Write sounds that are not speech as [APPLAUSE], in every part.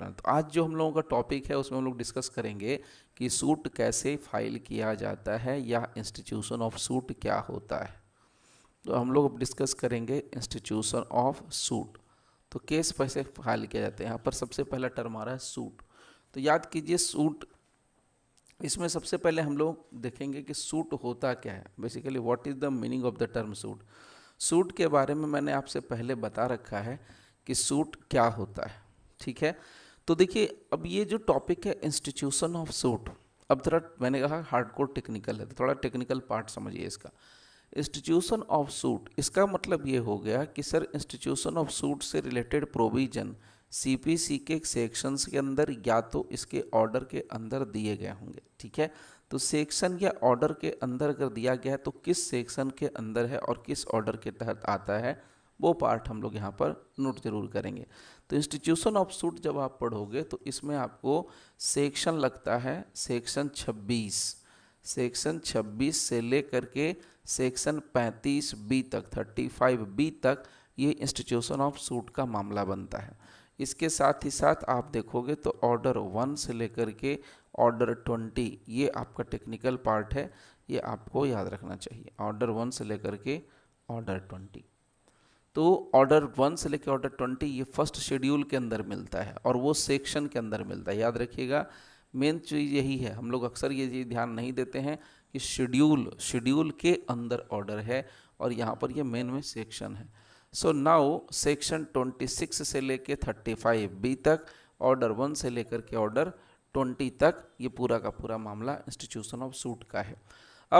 बनाना तो आज जो हम लोगों का टॉपिक है उसमें हम लोग डिस्कस करेंगे कि सूट कैसे फाइल किया जाता है या इंस्टीट्यूशन ऑफ सूट क्या होता है तो हम लोग डिस्कस करेंगे इंस्टीट्यूशन ऑफ सूट तो केस कैसे फाइल किया जाता है यहाँ पर सबसे पहला टर्म आ रहा है सूट तो याद कीजिए सूट इसमें सबसे पहले हम लोग देखेंगे कि सूट होता क्या है basically what is the meaning of the term suit suit के बारे में मैंने आपसे पहले बता रखा है कि सूट क्या होता है ठीक है तो देखिए अब ये जो टॉपिक है इंस्टीट्यूशन ऑफ सूट अब थोड़ा मैंने कहा हार्ड कोर टेक्निकल है तो थोड़ा टेक्निकल पार्ट समझिए इसका इंस्टीट्यूशन ऑफ सूट इसका मतलब ये हो गया कि सर इंस्टीट्यूशन ऑफ सूट से रिलेटेड प्रोविजन सीपीसी के सेक्शंस के अंदर या तो इसके ऑर्डर के अंदर दिए गए होंगे ठीक है तो सेक्शन या ऑर्डर के अंदर अगर दिया गया है तो किस सेक्शन के अंदर है और किस ऑर्डर के तहत आता है वो पार्ट हम लोग यहाँ पर नोट जरूर करेंगे तो इंस्टीट्यूशन ऑफ सूट जब आप पढ़ोगे तो इसमें आपको सेक्शन लगता है सेक्शन 26 सेक्शन 26 से लेकर के सेक्शन 35 बी तक 35 बी तक ये इंस्टीट्यूशन ऑफ सूट का मामला बनता है इसके साथ ही साथ आप देखोगे तो ऑर्डर वन से लेकर के ऑर्डर ट्वेंटी ये आपका टेक्निकल पार्ट है ये आपको याद रखना चाहिए ऑर्डर वन से लेकर के ऑर्डर ट्वेंटी तो ऑर्डर वन से लेकर ऑर्डर ट्वेंटी ये फर्स्ट शेड्यूल के अंदर मिलता है और वो सेक्शन के अंदर मिलता है याद रखिएगा मेन चीज़ यही है हम लोग अक्सर ये चीज़ ध्यान नहीं देते हैं कि शेड्यूल शेड्यूल के अंदर ऑर्डर है और यहाँ पर ये मेन में सेक्शन है सो नाउ सेक्शन 26 से लेके 35 बी तक ऑर्डर वन से लेकर के ऑर्डर 20 तक ये पूरा का पूरा मामला इंस्टीट्यूशन ऑफ सूट का है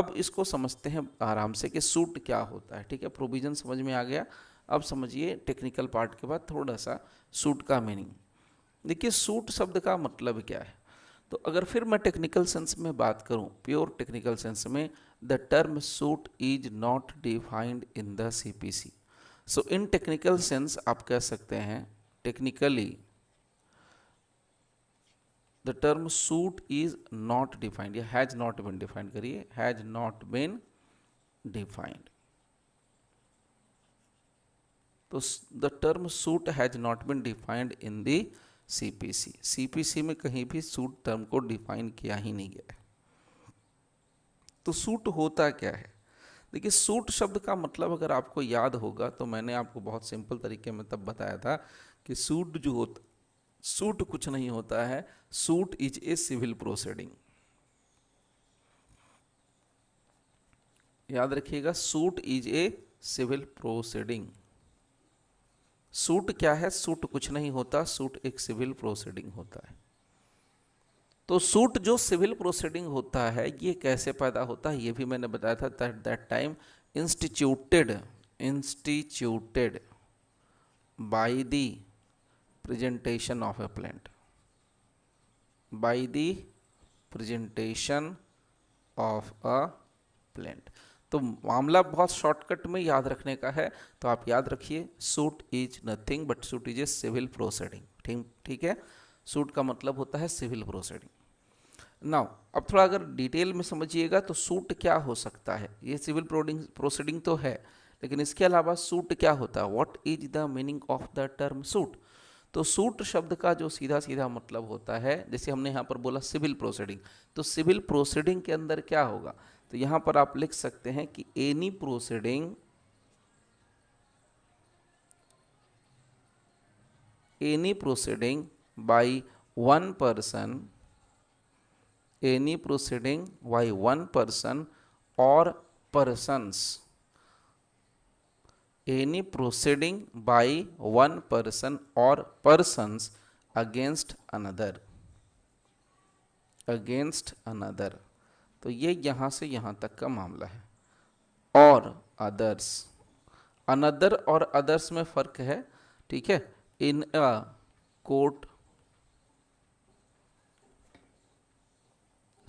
अब इसको समझते हैं आराम से कि सूट क्या होता है ठीक है प्रोविज़न समझ में आ गया अब समझिए टेक्निकल पार्ट के बाद थोड़ा सा सूट का मीनिंग देखिए सूट शब्द का मतलब क्या है तो अगर फिर मैं टेक्निकल सेंस में बात करूं प्योर टेक्निकल सेंस में the term suit is not defined in the CPC so in technical sense आप कह सकते हैं technically the term suit is not defined या हैज नॉट बिन डिफाइंड करिए हैज नॉट बिन डिफाइंड तो the term suit has not been defined in the CPC CPC में कहीं भी सूट टर्म को डिफाइन किया ही नहीं गया है तो सूट होता क्या है देखिए सूट शब्द का मतलब अगर आपको याद होगा तो मैंने आपको बहुत सिंपल तरीके में तब बताया था कि सूट जो होता सूट कुछ नहीं होता है suit is a civil proceeding याद रखिएगा suit is a civil proceeding suit क्या है सूट कुछ नहीं होता सूट एक सिविल प्रोसीडिंग होता है तो सूट जो सिविल प्रोसीडिंग होता है ये कैसे पैदा होता है ये भी मैंने बताया था that that time instituted instituted by the presentation of a plant by the presentation of a plant तो मामला बहुत शॉर्टकट में याद रखने का है तो आप याद रखिए suit is nothing but suit is a civil proceeding ठीक ठीक है सूट का मतलब होता है सिविल प्रोसीडिंग नाउ अब थोड़ा अगर डिटेल में समझिएगा तो सूट क्या हो सकता है ये सिविल प्रोसीडिंग तो है लेकिन इसके अलावा सूट क्या होता है what is the meaning of the term suit तो सूट शब्द का जो सीधा सीधा मतलब होता है जैसे हमने यहाँ पर बोला सिविल प्रोसीडिंग तो सिविल प्रोसीडिंग के अंदर क्या होगा तो यहां पर आप लिख सकते हैं कि any proceeding any proceeding by one person any proceeding by one person or persons any proceeding by one person or persons against another against another तो ये यहाँ से यहाँ तक का मामला है और अदर्स अनदर और अदर्स में फ़र्क है ठीक है इन अ कोट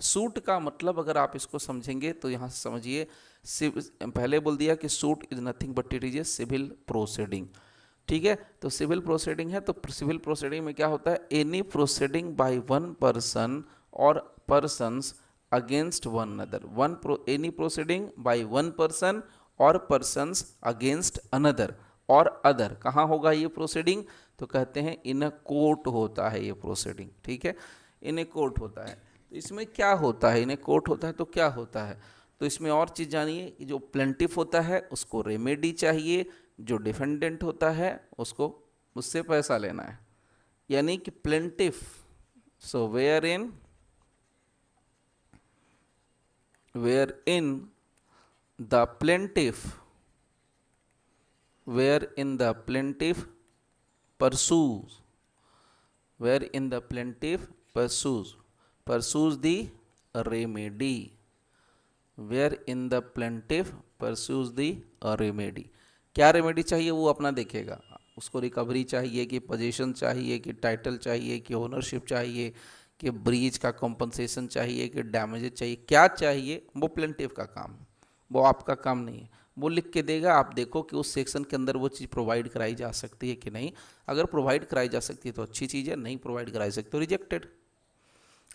सूट का मतलब अगर आप इसको समझेंगे तो यहां से समझिए पहले बोल दिया कि suit is nothing but it is a civil proceeding ठीक है तो सिविल प्रोसीडिंग है तो सिविल प्रोसीडिंग में क्या होता है any proceeding by one person or persons against one another one pro any proceeding by one person or persons against another or other कहाँ होगा ये प्रोसीडिंग तो कहते हैं इन कोर्ट होता है ये प्रोसीडिंग ठीक है इन कोर्ट होता है तो इसमें क्या होता है इन कोर्ट होता है तो क्या होता है तो इसमें और चीज़ जानिए कि जो प्लेंटिफ होता है उसको रेमेडी चाहिए जो डिफेंडेंट होता है उसको उससे पैसा लेना है यानी कि plaintiff so where in where in the plaintiff where in the plaintiff pursues where in the plaintiff pursues pursues the remedy where in the plaintiff pursues the remedy क्या रेमेडी चाहिए वो अपना देखेगा उसको रिकवरी चाहिए कि पोजीशन चाहिए कि टाइटल चाहिए कि ओनरशिप चाहिए कि ब्रीज का कॉम्पनसेशन चाहिए कि डैमेजेज चाहिए क्या चाहिए वो प्लेंटिव का काम है वो आपका काम नहीं है वो लिख के देगा आप देखो कि उस सेक्शन के अंदर वो चीज़ प्रोवाइड कराई जा सकती है कि नहीं अगर प्रोवाइड कराई जा सकती है तो अच्छी चीज़ है नहीं प्रोवाइड कराई सकती तो रिजेक्टेड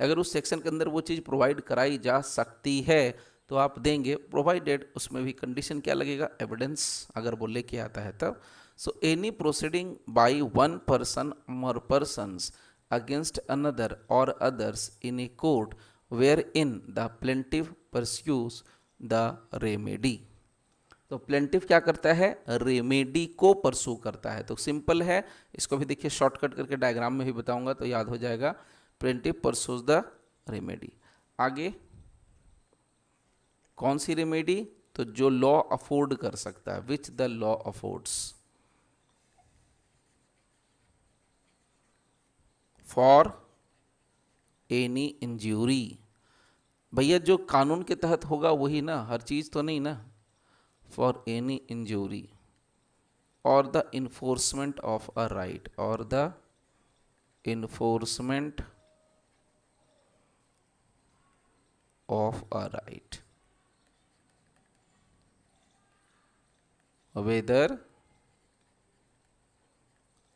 अगर उस सेक्शन के अंदर वो चीज़ प्रोवाइड कराई जा सकती है तो आप देंगे प्रोवाइडेड उसमें भी कंडीशन क्या लगेगा एविडेंस अगर वो लेके आता है तब so any proceeding by one person more persons against another or others in a court wherein the plaintiff pursues the remedy. तो प्लेंटिव क्या करता है रेमेडी को परसू करता है तो सिंपल है इसको भी देखिए शॉर्टकट करके डायग्राम में भी बताऊंगा तो याद हो जाएगा प्लेंटिव परसूज द रेमेडी आगे कौन सी रेमेडी तो जो लॉ अफोर्ड कर सकता है which the law affords for any injury भैया जो कानून के तहत होगा वही ना हर चीज़ तो नहीं ना for any injury or the enforcement of a right or the enforcement of a right whether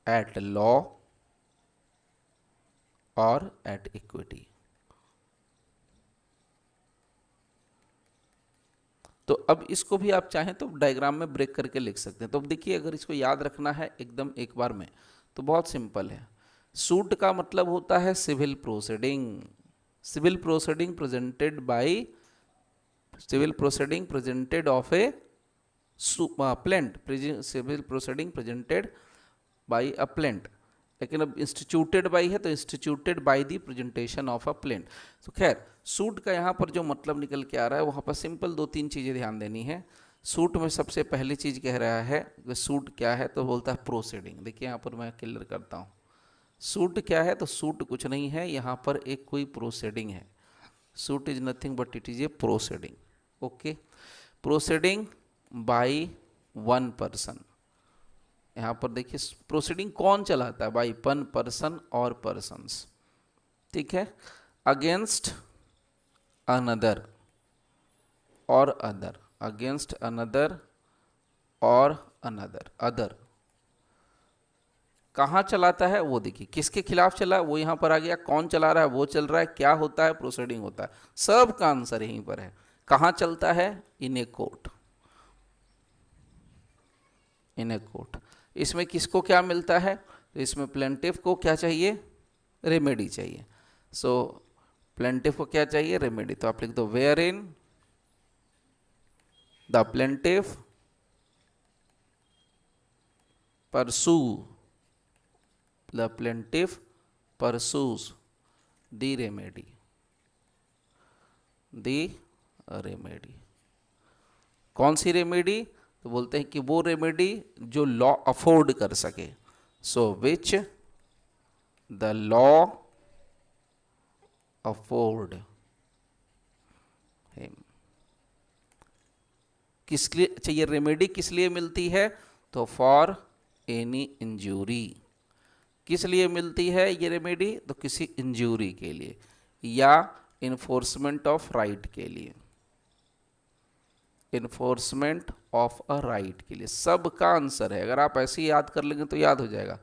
at law or at equity तो अब इसको भी आप चाहें तो डायग्राम में ब्रेक करके लिख सकते हैं तो अब देखिए अगर इसको याद रखना है एकदम एक बार में तो बहुत सिंपल है सूट का मतलब होता है civil proceeding civil proceeding presented by civil proceeding presented of a plaint civil proceeding presented by a plaint लेकिन अब इंस्टीट्यूटेड बाई है तो instituted by the presentation of a plaint तो खैर सूट का यहाँ पर जो मतलब निकल के आ रहा है वहाँ पर सिंपल दो तीन चीज़ें ध्यान देनी है सूट में सबसे पहली चीज़ कह रहा है कि सूट क्या है तो बोलता है प्रोसीडिंग देखिए यहाँ पर मैं क्लियर करता हूँ सूट क्या है तो सूट कुछ नहीं है यहाँ पर एक कोई प्रोसीडिंग है suit is nothing but it is a proceeding okay proceeding by one person यहाँ पर देखिए प्रोसीडिंग कौन चलाता है बाई पन पर्सन और पर्सनस ठीक है against another or other against another or another other कहाँ चलाता है वो देखिए किसके खिलाफ चला वो यहाँ पर आ गया कौन चला रहा है वो चल रहा है क्या होता है प्रोसीडिंग होता है सब का आंसर यहीं पर है कहाँ चलता है इन a court in a court इसमें किसको क्या मिलता है तो इसमें प्लेंटिव को क्या चाहिए रेमेडी चाहिए सो प्लेंटिव को क्या चाहिए रेमेडी तो आप लिख दो where in the plaintiff pursue the plaintiff pursues the remedy the remedy कौन सी रेमेडी तो बोलते हैं कि वो रेमेडी जो लॉ अफोर्ड कर सके so which the law afford किस लिए अच्छा, ये रेमेडी किस लिए मिलती है तो फॉर एनी इंजूरी किस लिए मिलती है ये रेमेडी तो किसी इंजूरी के लिए या इन्फोर्समेंट ऑफ राइट के लिए इन्फोर्समेंट ऑफ अ राइट के लिए सब का आंसर है अगर आप ऐसे ही याद कर लेंगे तो याद हो जाएगा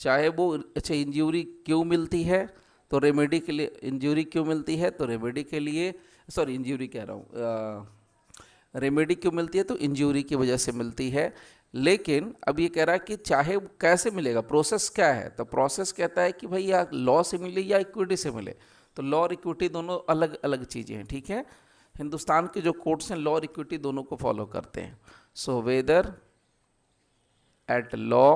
चाहे वो अच्छा इंजूरी क्यों मिलती है तो रेमेडी के लिए इंजूरी क्यों मिलती है तो रेमेडी के लिए सॉरी इंजूरी कह रहा हूँ रेमेडी क्यों मिलती है तो इंजूरी की वजह से मिलती है लेकिन अब ये कह रहा है कि चाहे कैसे मिलेगा प्रोसेस क्या है तो प्रोसेस कहता है कि भाई या लॉ से मिले या इक्विटी से मिले तो लॉ और इक्विटी दोनों अलग अलग चीज़ें हैं ठीक है हिंदुस्तान के जो कोर्ट्स हैं लॉ इक्विटी दोनों को फॉलो करते हैं so whether at law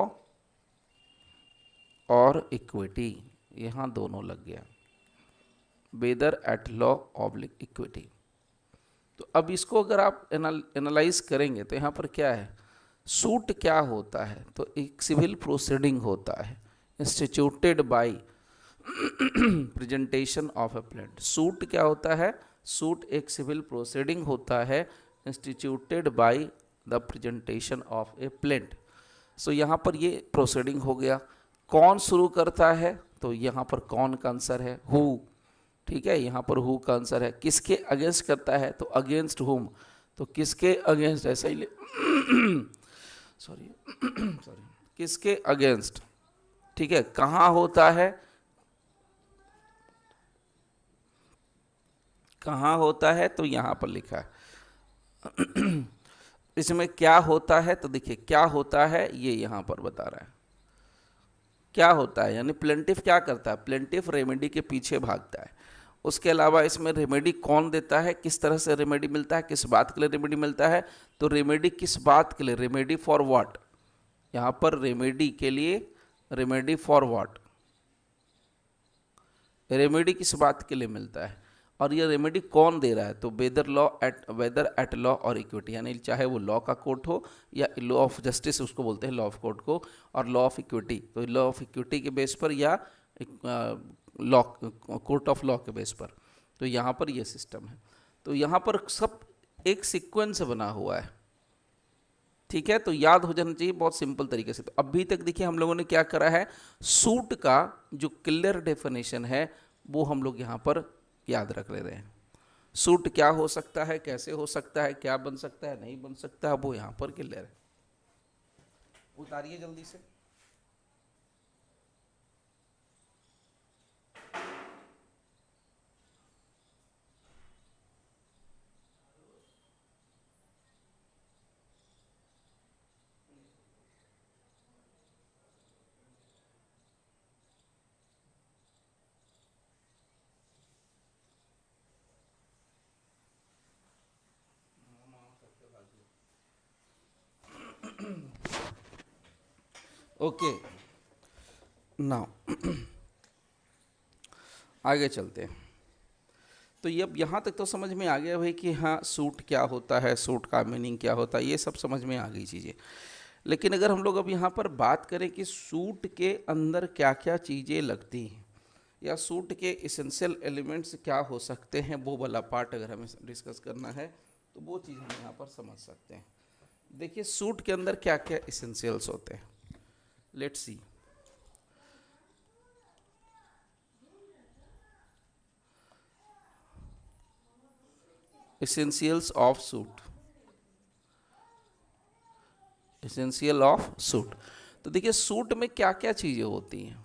or equity यहाँ दोनों लग गया whether at law oblique equity तो अब इसको अगर आप एनालाइज करेंगे तो यहाँ पर क्या है सूट क्या होता है तो एक सिविल प्रोसीडिंग होता है instituted by presentation of a plaint suit क्या होता है सूट एक सिविल प्रोसीडिंग होता है instituted by the presentation of a plaint so यहाँ पर ये प्रोसीडिंग हो गया कौन शुरू करता है तो यहाँ पर कौन का आंसर है हु ठीक है यहाँ पर हु का आंसर है किसके अगेंस्ट करता है तो अगेंस्ट हुम तो किसके अगेंस्ट ऐसा ही सॉरी सॉरी [COUGHS] [COUGHS] किसके अगेंस्ट ठीक है कहाँ होता है कहाँ होता है तो यहाँ पर लिखा है [CLEARS THROAT] इसमें क्या होता है तो देखिए क्या होता है ये यहाँ पर बता रहा है क्या होता है यानी प्लेंटिव क्या करता है प्लेंटिव रेमेडी के पीछे भागता है उसके अलावा इसमें रेमेडी कौन देता है किस तरह से रेमेडी मिलता है किस बात के लिए रेमेडी मिलता है तो रेमेडी किस बात के लिए रेमेडी फॉर वॉट यहाँ पर रेमेडी के लिए रेमेडी फॉर वॉट रेमेडी किस बात के लिए मिलता है और ये रेमेडी कौन दे रहा है तो whether law at whether at law or equity यानी चाहे वो लॉ का कोर्ट हो या लॉ ऑफ जस्टिस उसको बोलते हैं लॉ ऑफ कोर्ट को और लॉ ऑफ इक्विटी तो लॉ ऑफ इक्विटी के बेस पर या लॉ कोर्ट ऑफ लॉ के बेस पर तो यहाँ पर यह सिस्टम है तो यहाँ पर सब एक सिक्वेंस बना हुआ है ठीक है तो याद हो जाना चाहिए बहुत सिंपल तरीके से तो अभी तक देखिए हम लोगों ने क्या करा है सूट का जो क्लियर डेफिनेशन है वो हम लोग यहाँ पर याद रख ले रहे हैं सूट क्या हो सकता है कैसे हो सकता है क्या बन सकता है नहीं बन सकता है वो यहाँ पर के ले रहे हैं उतारिए जल्दी से ओके नाउ [CLEARS THROAT] आगे चलते हैं तो ये अब यहाँ तक तो समझ में आ गया भाई कि हाँ सूट क्या होता है सूट का मीनिंग क्या होता है ये सब समझ में आ गई चीज़ें लेकिन अगर हम लोग अब यहाँ पर बात करें कि सूट के अंदर क्या क्या चीज़ें लगती हैं या सूट के इसेंशियल एलिमेंट्स क्या हो सकते हैं वो वाला पार्ट अगर हमें डिस्कस करना है तो वो चीज़ हम यहाँ पर समझ सकते हैं देखिए सूट के अंदर क्या क्या इसेंशियल्स होते हैं let see essentials of suit essential of suit तो देखिए सूट में क्या क्या चीज़ें होती हैं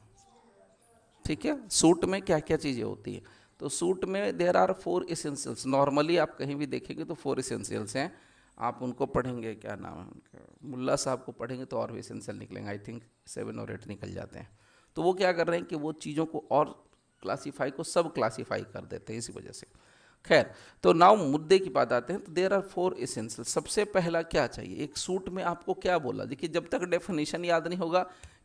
ठीक है सूट में क्या क्या चीज़ें होती हैं तो सूट में there are four essentials normally आप कहीं भी देखेंगे तो फोर इसेंशियल्स हैं आप उनको पढ़ेंगे क्या नाम है उनका मुल्ला साहब को पढ़ेंगे तो और भी सेंसल निकलेंगे I think seven or eight निकल जाते हैं तो वो क्या कर रहे हैं कि वो चीज़ों को और क्लासीफाई को सब क्लासीफाई कर देते हैं इसी वजह से खैर तो नाउ मुद्दे की बात आते हैं तो देर आर फोर एसेंशियल सबसे पहला क्या चाहिए एक सूट में आपको क्या बोला देखिए जब तक डेफिनेशन याद नहीं होगा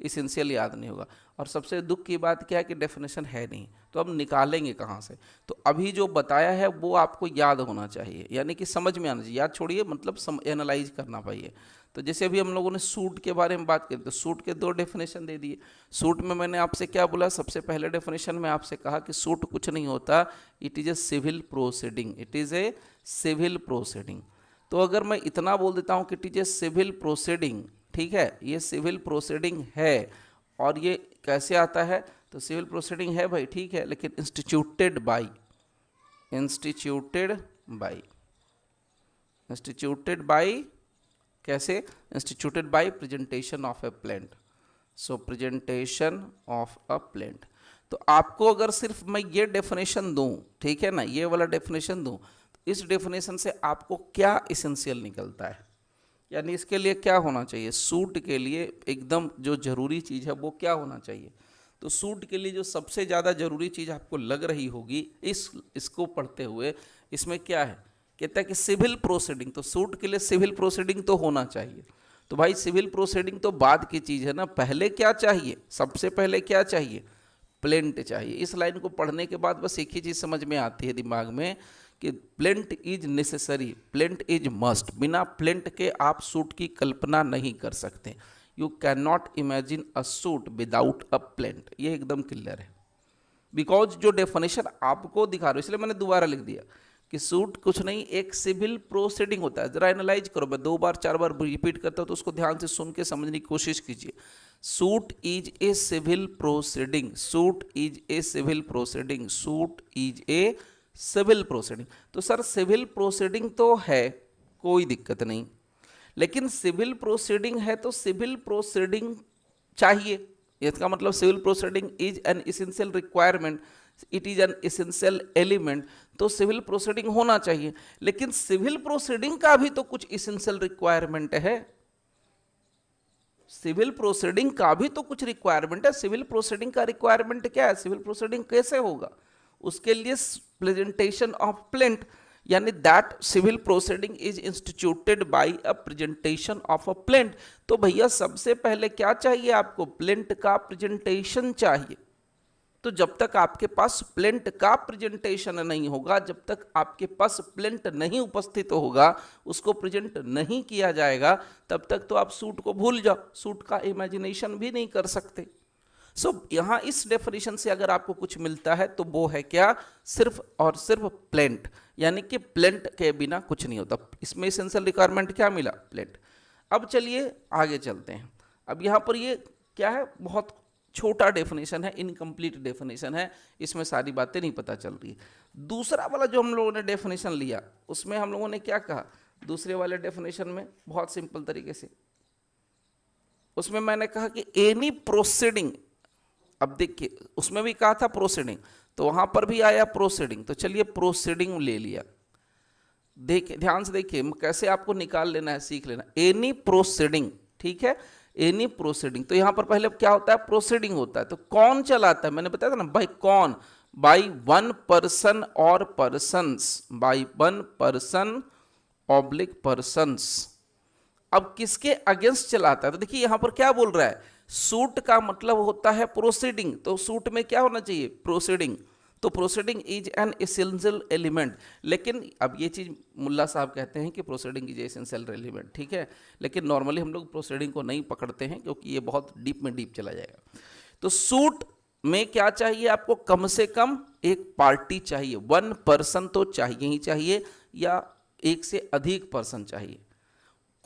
इसेंशियल याद नहीं होगा और सबसे दुख की बात क्या है कि डेफिनेशन है नहीं तो अब निकालेंगे कहाँ से तो अभी जो बताया है वो आपको याद होना चाहिए यानी कि समझ में आना चाहिए याद छोड़िए मतलब एनालाइज करना पाइए तो जैसे अभी हम लोगों ने सूट के बारे में बात करी तो सूट के दो डेफिनेशन दे दिए सूट में मैंने आपसे क्या बोला सबसे पहले डेफिनेशन में आपसे कहा कि सूट कुछ नहीं होता it is a civil proceeding it is a civil proceeding तो अगर मैं इतना बोल देता हूँ कि it is a civil proceeding ठीक है ये सिविल प्रोसीडिंग है और ये कैसे आता है तो सिविल प्रोसीडिंग है भाई ठीक है लेकिन instituted by instituted by instituted by कैसे instituted by presentation of a plaint so presentation of a plaint तो आपको अगर सिर्फ मैं ये डेफिनेशन दूँ ठीक है ना ये वाला डेफिनेशन दूँ तो इस डेफिनेशन से आपको क्या इसेंशियल निकलता है यानी इसके लिए क्या होना चाहिए सूट के लिए एकदम जो ज़रूरी चीज़ है वो क्या होना चाहिए तो सूट के लिए जो सबसे ज़्यादा ज़रूरी चीज़ आपको लग रही होगी इस इसको पढ़ते हुए इसमें क्या है कहता है कि सिविल प्रोसीडिंग तो सूट के लिए सिविल प्रोसीडिंग तो होना चाहिए तो भाई सिविल प्रोसीडिंग तो बाद की चीज़ है ना पहले क्या चाहिए सबसे पहले क्या चाहिए प्लेंट चाहिए इस लाइन को पढ़ने के बाद बस एक ही चीज़ समझ में आती है दिमाग में कि plaint is necessary plaint is must बिना प्लेंट के आप सूट की कल्पना नहीं कर सकते you can not imagine a suit without a plaint ये एकदम क्लियर है बिकॉज जो डेफिनेशन आपको दिखा रहे हो इसलिए मैंने दोबारा लिख दिया कि सूट कुछ नहीं एक सिविल प्रोसीडिंग होता है ज़रा एनालाइज करो मैं दो बार चार बार रिपीट करता हूँ तो उसको ध्यान से सुन के समझने की कोशिश कीजिए suit is a civil proceeding suit is a civil proceeding suit is a civil proceeding तो सर सिविल प्रोसीडिंग तो है कोई दिक्कत नहीं लेकिन सिविल प्रोसीडिंग है तो सिविल प्रोसीडिंग चाहिए इसका मतलब civil proceeding is an essential requirement it is an essential element तो सिविल प्रोसीडिंग होना चाहिए लेकिन सिविल प्रोसीडिंग का भी तो कुछ इसेंशियल रिक्वायरमेंट है सिविल प्रोसीडिंग का भी तो कुछ रिक्वायरमेंट है सिविल प्रोसीडिंग का रिक्वायरमेंट क्या है सिविल प्रोसीडिंग कैसे होगा उसके लिए प्रेजेंटेशन ऑफ प्लेंट यानी that civil proceeding is instituted by a presentation of a plaint तो भैया सबसे पहले क्या चाहिए आपको प्लेंट का प्रेजेंटेशन चाहिए तो जब तक आपके पास प्लेंट का प्रेजेंटेशन नहीं होगा जब तक आपके पास प्लेंट नहीं उपस्थित होगा उसको प्रेजेंट नहीं किया जाएगा तब तक तो आप सूट को भूल जाओ सूट का इमेजिनेशन भी नहीं कर सकते सो so, यहाँ इस डेफिनेशन से अगर आपको कुछ मिलता है तो वो है क्या सिर्फ और सिर्फ प्लेंट यानी कि प्लेंट के बिना कुछ नहीं होता इसमें इसेंशियल रिक्वायरमेंट क्या मिला प्लेंट अब चलिए आगे चलते हैं अब यहाँ पर ये क्या है बहुत छोटा डेफिनेशन है इनकम्प्लीट डेफिनेशन है इसमें सारी बातें नहीं पता चल रही दूसरा वाला जो हम लोगों ने डेफिनेशन लिया उसमें हम लोगों ने क्या कहा दूसरे वाले डेफिनेशन में बहुत सिंपल तरीके से उसमें मैंने कहा कि एनी प्रोसीडिंग अब देखिए उसमें भी कहा था प्रोसीडिंग तो वहां पर भी आया प्रोसीडिंग तो चलिए प्रोसीडिंग ले लिया देखिए ध्यान से देखिए कैसे आपको निकाल लेना है सीख लेना एनी प्रोसीडिंग ठीक है एनी प्रोसीडिंग तो यहां पर पहले क्या होता है प्रोसीडिंग होता है तो कौन चलाता है मैंने बताया था ना बाई कौन by one person or person by one person oblique persons अब किसके अगेंस्ट चलाता है तो देखिए यहां पर क्या बोल रहा है सूट का मतलब होता है प्रोसीडिंग तो सूट में क्या होना चाहिए प्रोसीडिंग तो proceeding is an essential element लेकिन अब ये चीज़ मुल्ला साहब कहते हैं कि प्रोसीडिंग इज एसेंशियल एलिमेंट ठीक है लेकिन नॉर्मली हम लोग प्रोसीडिंग को नहीं पकड़ते हैं क्योंकि ये बहुत डीप में डीप चला जाएगा तो सूट में क्या चाहिए आपको कम से कम एक पार्टी चाहिए वन पर्सन तो चाहिए ही चाहिए या एक से अधिक पर्सन चाहिए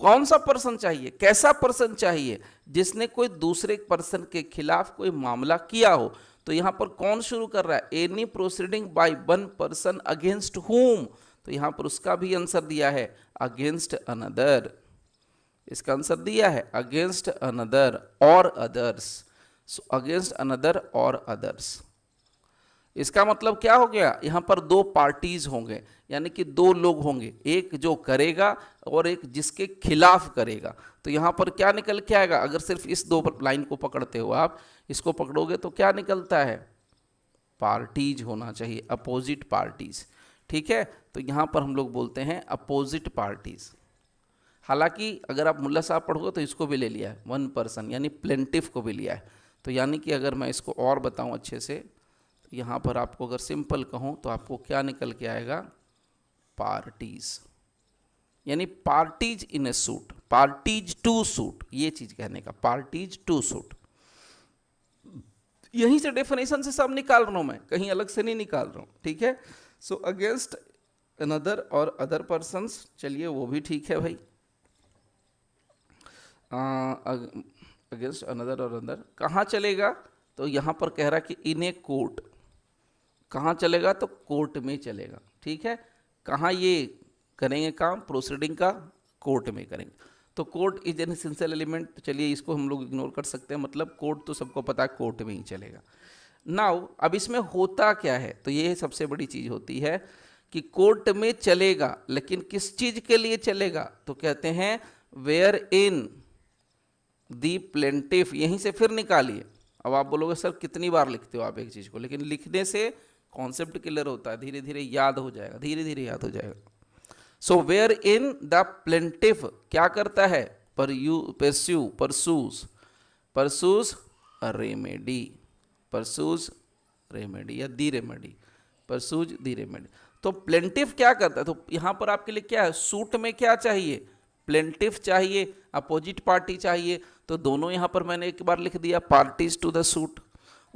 कौन सा पर्सन चाहिए कैसा पर्सन चाहिए जिसने कोई दूसरे पर्सन के खिलाफ कोई मामला किया हो तो यहां पर कौन शुरू कर रहा है any proceeding by one person against whom तो यहां पर उसका भी आंसर दिया है अगेंस्ट अनदर इसका आंसर दिया है against another or others so against another or others इसका मतलब क्या हो गया यहाँ पर दो पार्टीज़ होंगे यानी कि दो लोग होंगे एक जो करेगा और एक जिसके खिलाफ करेगा तो यहाँ पर क्या निकल के आएगा अगर सिर्फ इस दो लाइन को पकड़ते हो आप इसको पकड़ोगे तो क्या निकलता है पार्टीज होना चाहिए अपोजिट पार्टीज ठीक है तो यहाँ पर हम लोग बोलते हैं अपोजिट पार्टीज हालांकि अगर आप मुल्ला साहब पढ़ोगे तो इसको भी ले लिया है वन पर्सन यानी प्लेंटिव को भी लिया है तो यानी कि अगर मैं इसको और बताऊँ अच्छे से तो यहाँ पर आपको अगर सिंपल कहूँ तो आपको क्या निकल के आएगा पार्टीज यानी parties in a suit parties to suit ये चीज कहने का पार्टीज टू सूट यहीं से डेफिनेशन से सब निकाल रहा हूं मैं कहीं अलग से नहीं निकाल रहा हूँ ठीक है so against another or other person चलिए वो भी ठीक है भाई अगेंस्ट अनदर और अदर कहाँ चलेगा तो यहां पर कह रहा कि इन ए कोर्ट कहाँ चलेगा तो कोर्ट में चलेगा ठीक है कहाँ ये करेंगे काम प्रोसीडिंग का कोर्ट में करेंगे तो court is an essential element तो चलिए इसको हम लोग इग्नोर कर सकते हैं मतलब कोर्ट तो सबको पता है कोर्ट में ही चलेगा नाउ अब इसमें होता क्या है तो ये सबसे बड़ी चीज़ होती है कि कोर्ट में चलेगा लेकिन किस चीज़ के लिए चलेगा तो कहते हैं वेयर इन दी प्लेंटिफ यहीं से फिर निकालिए अब आप बोलोगे सर कितनी बार लिखते हो आप एक चीज़ को लेकिन लिखने से कॉन्सेप्ट क्लियर होता है धीरे धीरे याद हो जाएगा धीरे धीरे याद हो जाएगा so where in the plaintiff क्या करता है पर you pursue pursues pursues remedy pursues remedy या the remedy pursues the remedy तो प्लेंटिफ क्या करता है तो यहां पर आपके लिए क्या है सूट में क्या चाहिए प्लेंटिफ चाहिए अपोजिट पार्टी चाहिए तो दोनों यहां पर मैंने एक बार लिख दिया पार्टीज टू द सूट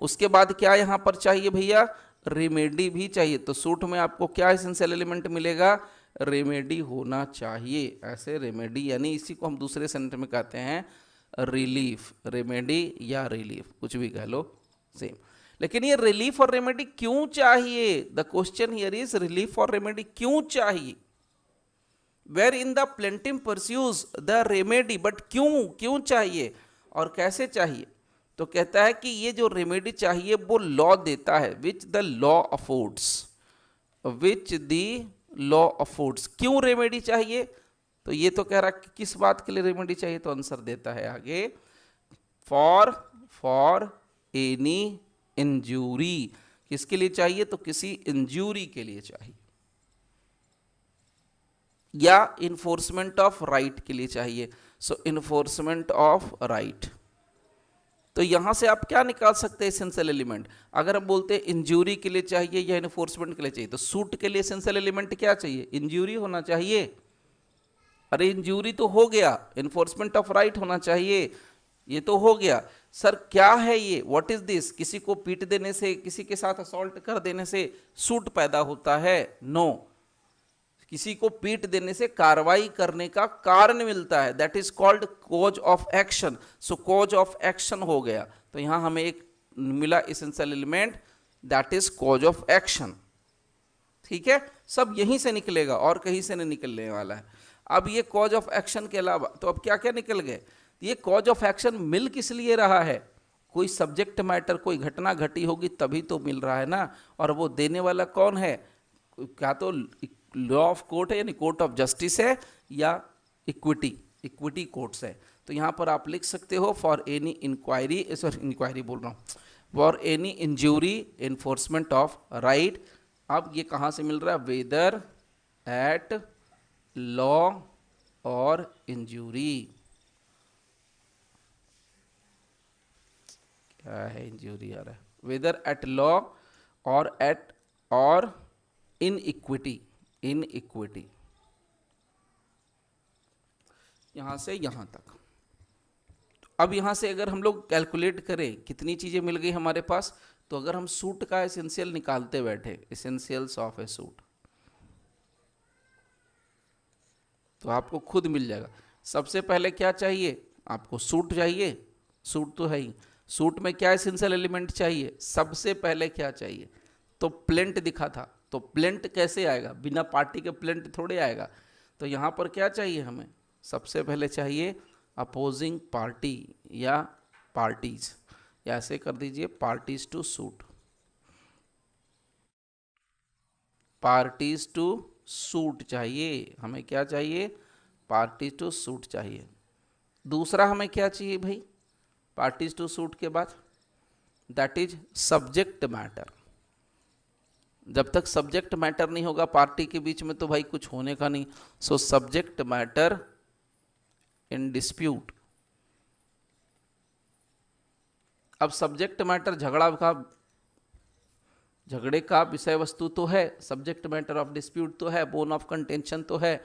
उसके बाद क्या यहां पर चाहिए भैया रेमेडी भी चाहिए तो सूट में आपको क्या एसेंशियल एलिमेंट मिलेगा रेमेडी होना चाहिए ऐसे रेमेडी यानी इसी को हम दूसरे सेंटर में कहते हैं रिलीफ रेमेडी या रिलीफ कुछ भी कह लो सेम लेकिन ये रिलीफ और रेमेडी क्यों चाहिए the question here is relief और रेमेडी क्यों चाहिए where in the plaintiff pursues the remedy but क्यों क्यों चाहिए और कैसे चाहिए तो कहता है कि ये जो रेमेडी चाहिए वो लॉ देता है which the law affords which the law affords क्यों रेमेडी चाहिए तो ये तो कह रहा कि किस बात के लिए रेमेडी चाहिए तो आंसर देता है आगे फॉर फॉर एनी इंजूरी किसके लिए चाहिए तो किसी इंजूरी के लिए चाहिए या इन्फोर्समेंट ऑफ राइट के लिए चाहिए सो इन्फोर्समेंट ऑफ राइट तो यहाँ से आप क्या निकाल सकते हैं एसेंशियल एलिमेंट अगर हम बोलते हैं इंजूरी के लिए चाहिए या इन्फोर्समेंट के लिए चाहिए तो सूट के लिए एसेंशियल एलिमेंट क्या चाहिए इंजूरी होना चाहिए अरे इंजूरी तो हो गया इन्फोर्समेंट ऑफ राइट होना चाहिए ये तो हो गया सर क्या है ये व्हाट इज दिस किसी को पीट देने से किसी के साथ असोल्ट कर देने से सूट पैदा होता है नो no. किसी को पीट देने से कार्रवाई करने का कारण मिलता है that is called cause of action so cause of action हो गया तो यहाँ हमें एक मिला essential element that is cause of action ठीक है सब यहीं से निकलेगा और कहीं से नहीं निकलने वाला है अब ये कॉज ऑफ एक्शन के अलावा तो अब क्या क्या निकल गए ये कॉज ऑफ एक्शन मिल किस लिए रहा है कोई सब्जेक्ट मैटर कोई घटना घटी होगी तभी तो मिल रहा है ना और वो देने वाला कौन है क्या तो लॉ ऑफ कोर्ट है यानी कोर्ट ऑफ जस्टिस है या इक्विटी इक्विटी कोर्ट्स है तो यहाँ पर आप लिख सकते हो for any inquiry sorry inquiry बोल रहा हूँ for any injury enforcement of right अब ये कहाँ से मिल रहा है वेदर एट लॉ और इंजूरी क्या है इंजूरी आ रहा है whether at law or at or in equity in equity यहां से यहां तक अब यहां से अगर हम लोग कैलकुलेट करें कितनी चीज़ें मिल गई हमारे पास तो अगर हम सूट का एसेंशियल निकालते बैठे एसेंशियल्स ऑफ ए सूट तो आपको खुद मिल जाएगा सबसे पहले क्या चाहिए आपको सूट चाहिए सूट तो है ही सूट में क्या एसेंशियल एलिमेंट चाहिए सबसे पहले क्या चाहिए तो प्लेंट दिखा था तो प्लेंट कैसे आएगा बिना पार्टी के प्लेंट थोड़े आएगा तो यहाँ पर क्या चाहिए हमें सबसे पहले चाहिए अपोजिंग पार्टी या पार्टीज या ऐसे कर दीजिए parties to suit parties to suit चाहिए हमें क्या चाहिए पार्टीज टू सूट चाहिए दूसरा हमें क्या चाहिए भाई पार्टीज टू सूट के बाद दैट इज सब्जेक्ट मैटर जब तक सब्जेक्ट मैटर नहीं होगा पार्टी के बीच में तो भाई कुछ होने का नहीं so subject matter in dispute अब सब्जेक्ट मैटर झगड़ा का झगड़े का विषय वस्तु तो है सब्जेक्ट मैटर ऑफ डिस्प्यूट तो है बोन ऑफ कंटेंशन तो है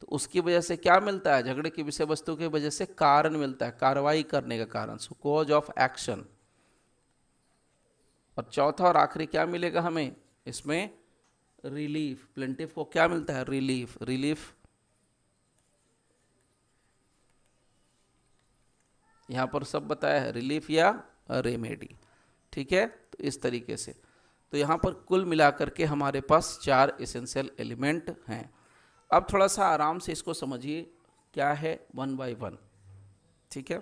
तो उसकी वजह से क्या मिलता है झगड़े की विषय वस्तु की वजह से कारण मिलता है कार्रवाई करने का कारण सो कॉज ऑफ एक्शन और चौथा और आखिरी क्या मिलेगा हमें इसमें रिलीफ प्लेंटिव को क्या मिलता है रिलीफ रिलीफ यहाँ पर सब बताया है रिलीफ या रेमेडी ठीक है तो इस तरीके से तो यहाँ पर कुल मिलाकर के हमारे पास चार एसेंशियल एलिमेंट हैं अब थोड़ा सा आराम से इसको समझिए क्या है वन बाय वन ठीक है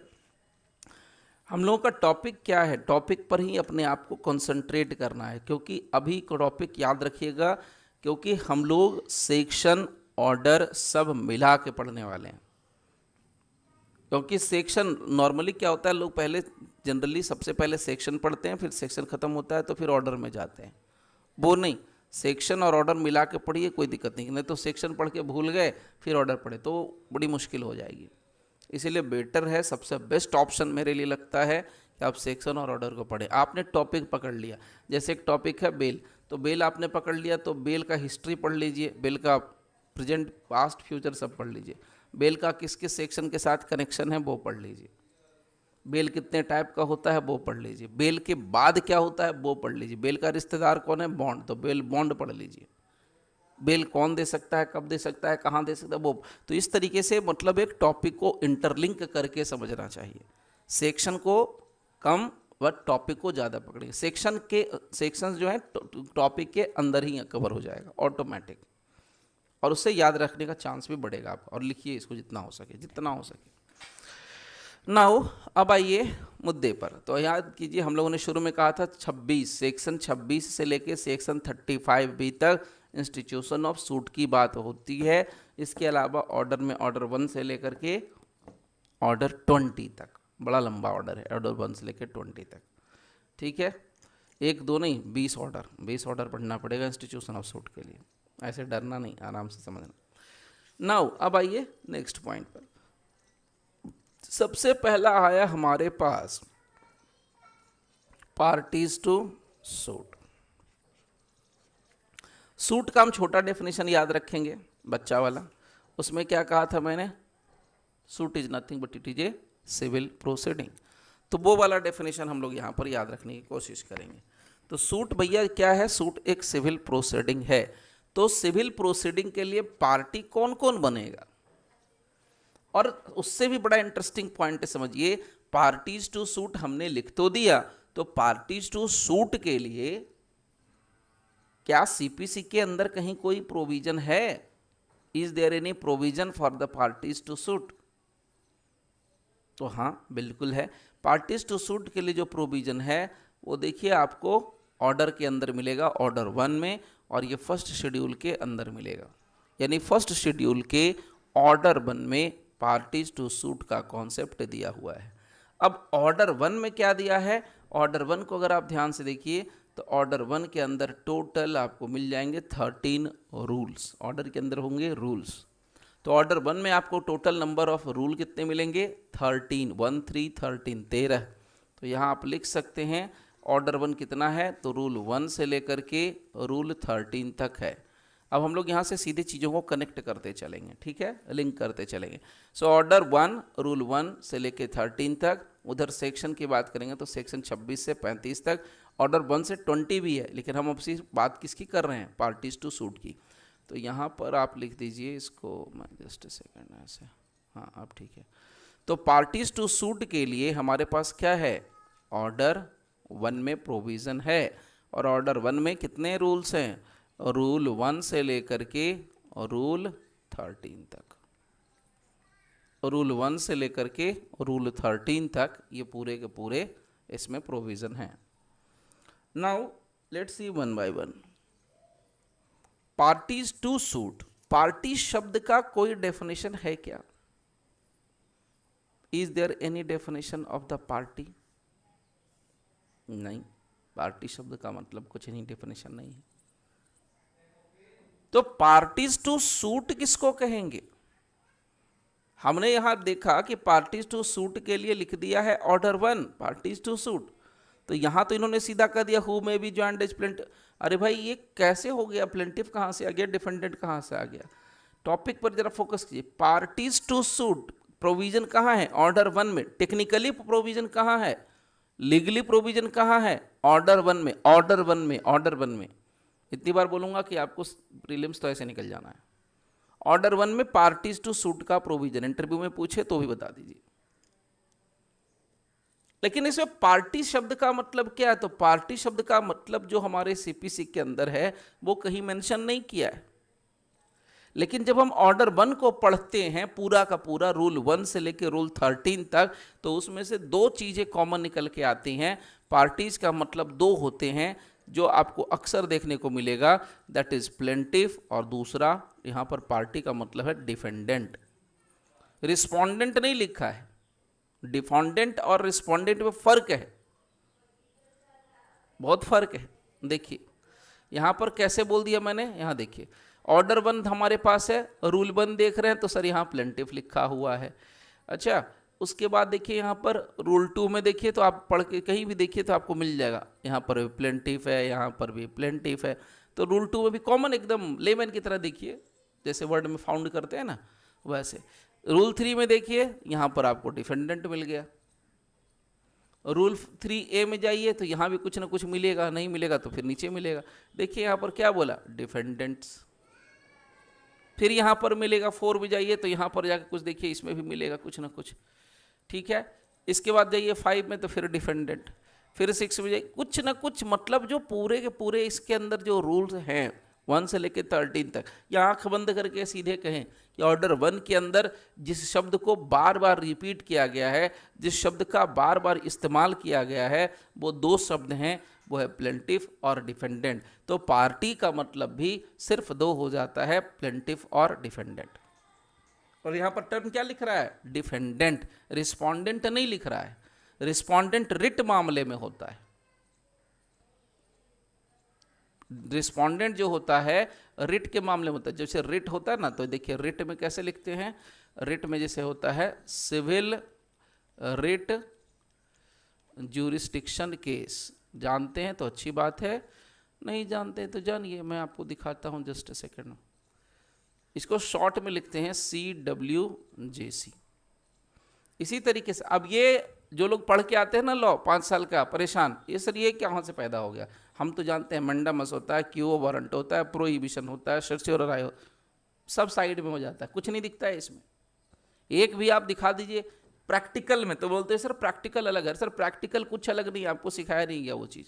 हम लोगों का टॉपिक क्या है टॉपिक पर ही अपने आप को कंसंट्रेट करना है क्योंकि अभी टॉपिक याद रखिएगा क्योंकि हम लोग सेक्शन ऑर्डर सब मिला के पढ़ने वाले हैं क्योंकि सेक्शन नॉर्मली क्या होता है लोग पहले जनरली सबसे पहले सेक्शन पढ़ते हैं फिर सेक्शन ख़त्म होता है तो फिर ऑर्डर में जाते हैं वो नहीं सेक्शन और ऑर्डर मिला के पढ़िए कोई दिक्कत नहीं नहीं तो सेक्शन पढ़ के भूल गए फिर ऑर्डर पढ़े तो बड़ी मुश्किल हो जाएगी इसीलिए बेटर है सबसे बेस्ट ऑप्शन मेरे लिए लगता है कि आप सेक्शन और ऑर्डर को पढ़ें आपने टॉपिक पकड़ लिया जैसे एक टॉपिक है बेल तो बेल आपने पकड़ लिया तो बेल का हिस्ट्री पढ़ लीजिए बेल का प्रेजेंट पास्ट फ्यूचर सब पढ़ लीजिए बेल का किस किस सेक्शन के साथ कनेक्शन है वो पढ़ लीजिए बेल कितने टाइप का होता है वो पढ़ लीजिए बेल के बाद क्या होता है वो पढ़ लीजिए बेल का रिश्तेदार कौन है बॉन्ड तो बेल बॉन्ड पढ़ लीजिए बेल कौन दे सकता है कब दे सकता है कहाँ दे सकता है वो तो इस तरीके से मतलब एक टॉपिक को इंटरलिंक करके समझना चाहिए सेक्शन को कम व टॉपिक को ज़्यादा पकड़ेंगे सेक्शन के सेक्शन जो है टॉपिक के अंदर ही कवर हो जाएगा ऑटोमेटिक और उससे याद रखने का चांस भी बढ़ेगा आपका और लिखिए इसको जितना हो सके जितना हो सके ना हो अब आइए मुद्दे पर तो याद कीजिए हम लोगों ने शुरू में कहा था 26 सेक्शन 26 से लेके सेक्शन 35 बी तक इंस्टीट्यूशन ऑफ सूट की बात होती है इसके अलावा ऑर्डर में ऑर्डर वन से लेकर के ऑर्डर ट्वेंटी तक बड़ा लंबा ऑर्डर है ऑर्डर वन से लेकर ट्वेंटी तक ठीक है एक दो नहीं बीस ऑर्डर बीस ऑर्डर पढ़ना पड़ेगा इंस्टीट्यूशन ऑफ सूट के लिए ऐसे डरना नहीं आराम से समझना नाउ अब आइए नेक्स्ट पॉइंट पर सबसे पहला आया हमारे पास पार्टीज टू सूट सूट का हम छोटा डेफिनेशन याद रखेंगे बच्चा वाला उसमें क्या कहा था मैंने suit is nothing but it is a civil proceeding तो वो वाला डेफिनेशन हम लोग यहाँ पर याद रखने की कोशिश करेंगे तो सूट भैया क्या है सूट एक सिविल प्रोसीडिंग है तो सिविल प्रोसीडिंग के लिए पार्टी कौन कौन बनेगा और उससे भी बड़ा इंटरेस्टिंग पॉइंट समझिए पार्टीज टू सूट हमने लिख तो दिया तो पार्टीज टू सूट के लिए क्या सीपीसी के अंदर कहीं कोई प्रोविजन है is there any provision for the parties to suit तो हाँ बिल्कुल है पार्टीज टू सूट के लिए जो प्रोविजन है वो देखिए आपको ऑर्डर के अंदर मिलेगा ऑर्डर वन में और ये फर्स्ट शेड्यूल के अंदर मिलेगा यानी फर्स्ट शेड्यूल के ऑर्डर वन में पार्टीज टू सूट का कॉन्सेप्ट दिया हुआ है अब ऑर्डर वन में क्या दिया है ऑर्डर वन को अगर आप ध्यान से देखिए तो ऑर्डर वन के अंदर टोटल आपको मिल जाएंगे थर्टीन रूल्स ऑर्डर के अंदर होंगे रूल्स तो ऑर्डर वन में आपको टोटल नंबर ऑफ रूल कितने मिलेंगे थर्टीन वन थ्री थर्टीन तेरह तो यहाँ आप लिख सकते हैं ऑर्डर वन कितना है तो रूल वन से लेकर के रूल थर्टीन तक है अब हम लोग यहाँ से सीधे चीज़ों को कनेक्ट करते चलेंगे ठीक है लिंक करते चलेंगे so order one rule one से लेकर थर्टीन तक उधर सेक्शन की बात करेंगे तो सेक्शन छब्बीस से पैंतीस तक ऑर्डर वन से ट्वेंटी भी है लेकिन हम अब सिर्फ बात किसकी कर रहे हैं पार्टीज टू सूट की तो यहाँ पर आप लिख दीजिए इसको मैं जस्ट सेकेंड ऐसे हाँ अब ठीक है तो पार्टीज टू सूट के लिए हमारे पास क्या है ऑर्डर वन में प्रोविज़न है और ऑर्डर वन में कितने रूल्स हैं रूल वन से लेकर के रूल थर्टीन तक रूल वन से लेकर के रूल थर्टीन तक ये पूरे के पूरे इसमें प्रोविज़न है now let's see one by one parties to suit party शब्द का कोई डेफिनेशन है क्या is there any definition of the party नहीं पार्टी शब्द का मतलब कुछ नहीं डेफिनेशन नहीं है तो पार्टीज टू सूट किसको कहेंगे हमने यहां देखा कि पार्टीज टू सूट के लिए लिख दिया है order one parties to suit तो यहाँ तो इन्होंने सीधा कर दिया हु में भी ज्वाइंट एज प्लेंट अरे भाई ये कैसे हो गया प्लेंटिव कहाँ से आ गया डिफेंडेंट कहाँ से आ गया टॉपिक पर जरा फोकस कीजिए पार्टीज टू सूट प्रोविजन कहाँ है ऑर्डर वन में टेक्निकली प्रोविजन कहाँ है लीगली प्रोविजन कहाँ है ऑर्डर वन में ऑर्डर वन में ऑर्डर वन में इतनी बार बोलूंगा कि आपको प्रीलिम्स तो ऐसे निकल जाना है ऑर्डर वन में पार्टीज टू सूट का प्रोविजन इंटरव्यू में पूछे तो भी बता दीजिए लेकिन इसमें पार्टी शब्द का मतलब क्या है तो पार्टी शब्द का मतलब जो हमारे सीपीसी के अंदर है वो कहीं मेंशन नहीं किया है लेकिन जब हम ऑर्डर वन को पढ़ते हैं पूरा का पूरा रूल वन से लेकर रूल थर्टीन तक तो उसमें से दो चीज़ें कॉमन निकल के आती हैं पार्टीज का मतलब दो होते हैं जो आपको अक्सर देखने को मिलेगा दैट इज प्लेंटिव और दूसरा यहां पर पार्टी का मतलब है डिफेंडेंट रिस्पोंडेंट नहीं लिखा है डिफॉन्डेंट और रिस्पोंडेंट में फ़र्क है बहुत फ़र्क है देखिए यहाँ पर कैसे बोल दिया मैंने यहां देखिए ऑर्डर वन हमारे पास है रूल वन देख रहे हैं तो सर यहाँ प्लेंटिफ लिखा हुआ है अच्छा उसके बाद देखिए यहाँ पर रूल टू में देखिए तो आप पढ़ के कहीं भी देखिए तो आपको मिल जाएगा यहाँ पर भी प्लेंटिफ है यहाँ पर भी प्लेंटिफ है तो रूल टू में भी कॉमन एकदम लेमेन की तरह देखिए जैसे वर्ड में फाउंड करते हैं ना वैसे रूल थ्री में देखिए यहाँ पर आपको डिफेंडेंट मिल गया रूल थ्री ए में जाइए तो यहाँ भी कुछ ना कुछ मिलेगा नहीं मिलेगा तो फिर नीचे मिलेगा देखिए यहाँ पर क्या बोला डिफेंडेंट्स फिर यहाँ पर मिलेगा फोर में जाइए तो यहाँ पर जाकर कुछ देखिए इसमें भी मिलेगा कुछ ना कुछ ठीक है इसके बाद जाइए फाइव में तो फिर डिफेंडेंट फिर सिक्स में जाइए कुछ ना कुछ मतलब जो पूरे के पूरे इसके अंदर जो रूल्स हैं वन से लेकर थर्टीन तक या आंख बंद करके सीधे कहें कि ऑर्डर वन के अंदर जिस शब्द को बार बार रिपीट किया गया है जिस शब्द का बार बार इस्तेमाल किया गया है वो दो शब्द हैं वो है प्लेंटिफ और डिफेंडेंट तो पार्टी का मतलब भी सिर्फ दो हो जाता है प्लेंटिफ और डिफेंडेंट और यहाँ पर टर्म क्या लिख रहा है डिफेंडेंट रिस्पॉन्डेंट नहीं लिख रहा है रिस्पॉन्डेंट रिट मामले में होता है रिस्पोंडेंट जो होता है रिट के मामले में होता है जैसे रिट होता है ना तो देखिए रिट में कैसे लिखते हैं रिट में जैसे होता है सिविल रिट जूरिस्टिक्शन केस जानते हैं तो अच्छी बात है नहीं जानते हैं तो जानिए मैं आपको दिखाता हूं जस्ट सेकेंड इसको शॉर्ट में लिखते हैं सी डब्ल्यू जे सी इसी तरीके से अब ये जो लोग पढ़ के आते हैं ना लॉ पाँच साल का परेशान ये सर ये क्या वहाँ से पैदा हो गया हम तो जानते हैं मंडमस होता है क्यू वारंट होता है प्रोहिबिशन होता है शर्चोर राय सब साइड में हो जाता है कुछ नहीं दिखता है इसमें एक भी आप दिखा दीजिए प्रैक्टिकल में तो बोलते हैं सर प्रैक्टिकल अलग है सर प्रैक्टिकल कुछ अलग नहीं आपको सिखाया नहीं गया वो चीज़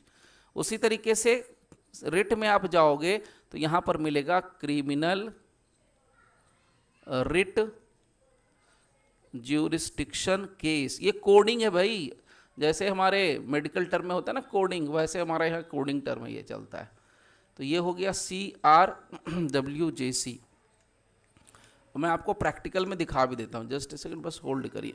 उसी तरीके से रेट में आप जाओगे तो यहाँ पर मिलेगा क्रिमिनल रिट ज्यूरिस्टिक्शन केस ये कोडिंग है भाई जैसे हमारे मेडिकल टर्म में होता है ना कोडिंग वैसे हमारे यहाँ कोडिंग टर्म में ये चलता है तो ये हो गया सी आर डब्ल्यू जे सी मैं आपको प्रैक्टिकल में दिखा भी देता हूँ जस्ट सेकंड बस होल्ड करिए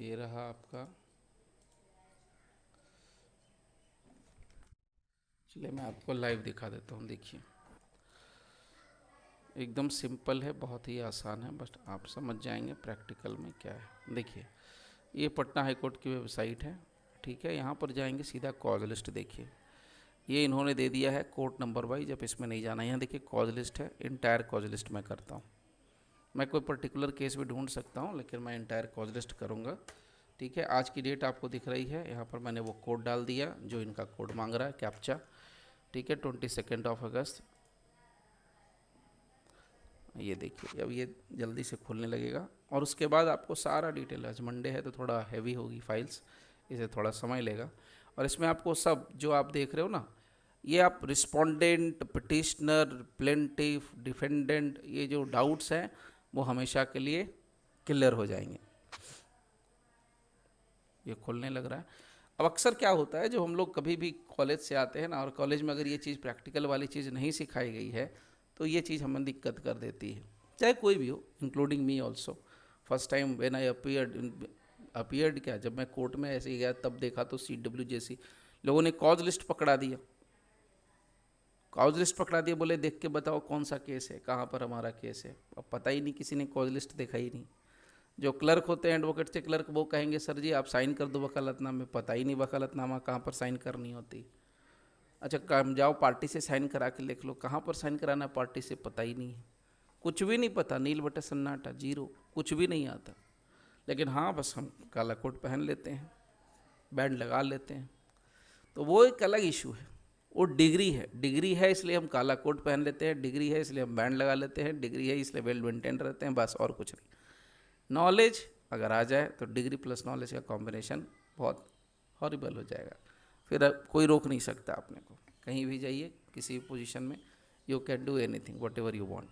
ये रहा आपका चलिए मैं आपको लाइव दिखा देता हूँ देखिए एकदम सिंपल है बहुत ही आसान है बट आप समझ जाएंगे प्रैक्टिकल में क्या है देखिए ये पटना हाईकोर्ट की वेबसाइट है ठीक है यहाँ पर जाएंगे सीधा कॉज लिस्ट देखिए ये इन्होंने दे दिया है कोर्ट नंबर वाइज अब इसमें नहीं जाना यहाँ देखिए कॉज लिस्ट है इंटायर कॉज लिस्ट मैं करता हूँ मैं कोई पर्टिकुलर केस भी ढूंढ सकता हूँ लेकिन मैं इंटायर कॉज लिस्ट करूँगा ठीक है आज की डेट आपको दिख रही है यहाँ पर मैंने वो कोड डाल दिया जो इनका कोड मांग रहा है कैप्चा ठीक है ट्वेंटी सेकेंड ऑफ अगस्त ये देखिए अब ये जल्दी से खुलने लगेगा और उसके बाद आपको सारा डिटेल आज मंडे है तो थोड़ा हैवी होगी फाइल्स इसे थोड़ा समय लेगा और इसमें आपको सब जो आप देख रहे हो ना ये आप रिस्पोंडेंट पटिशनर प्लेंटिफ डिफेंडेंट ये जो डाउट्स हैं वो हमेशा के लिए क्लियर हो जाएंगे ये खोलने लग रहा है अब अक्सर क्या होता है जो हम लोग कभी भी कॉलेज से आते हैं ना और कॉलेज में अगर ये चीज़ प्रैक्टिकल वाली चीज़ नहीं सिखाई गई है तो ये चीज़ हमें दिक्कत कर देती है चाहे कोई भी हो including me also first time when I appeared appeared क्या जब मैं कोर्ट में ऐसे ही गया तब देखा तो सी डब्ल्यू जैसी लोगों ने कॉज लिस्ट पकड़ा दिया कॉज लिस्ट पकड़ा दिया बोले देख के बताओ कौन सा केस है कहाँ पर हमारा केस है अब पता ही नहीं किसी ने कॉज लिस्ट देखा ही नहीं जो क्लर्क होते हैं एडवोकेट से क्लर्क वो कहेंगे सर जी आप साइन कर दो वकालतनामे पता ही नहीं वकालतनामा कहाँ पर साइन करनी होती अच्छा काम जाओ पार्टी से साइन करा के लिख लो कहाँ पर साइन कराना है पार्टी से पता ही नहीं है कुछ भी नहीं पता नील बटे सन्नाटा जीरो कुछ भी नहीं आता लेकिन हाँ बस हम काला कोट पहन लेते हैं बैंड लगा लेते हैं तो वो एक अलग इशू है वो डिग्री है डिग्री है इसलिए हम काला कोट पहन लेते हैं डिग्री है इसलिए हम बैंड लगा लेते हैं डिग्री है इसलिए वेल मेंटेन रहते हैं बस और कुछ नहीं नॉलेज अगर आ जाए तो डिग्री प्लस नॉलेज का कॉम्बिनेशन बहुत हॉरिबल हो जाएगा फिर कोई रोक नहीं सकता अपने को कहीं भी जाइए किसी भी पोजिशन में you can do anything whatever you want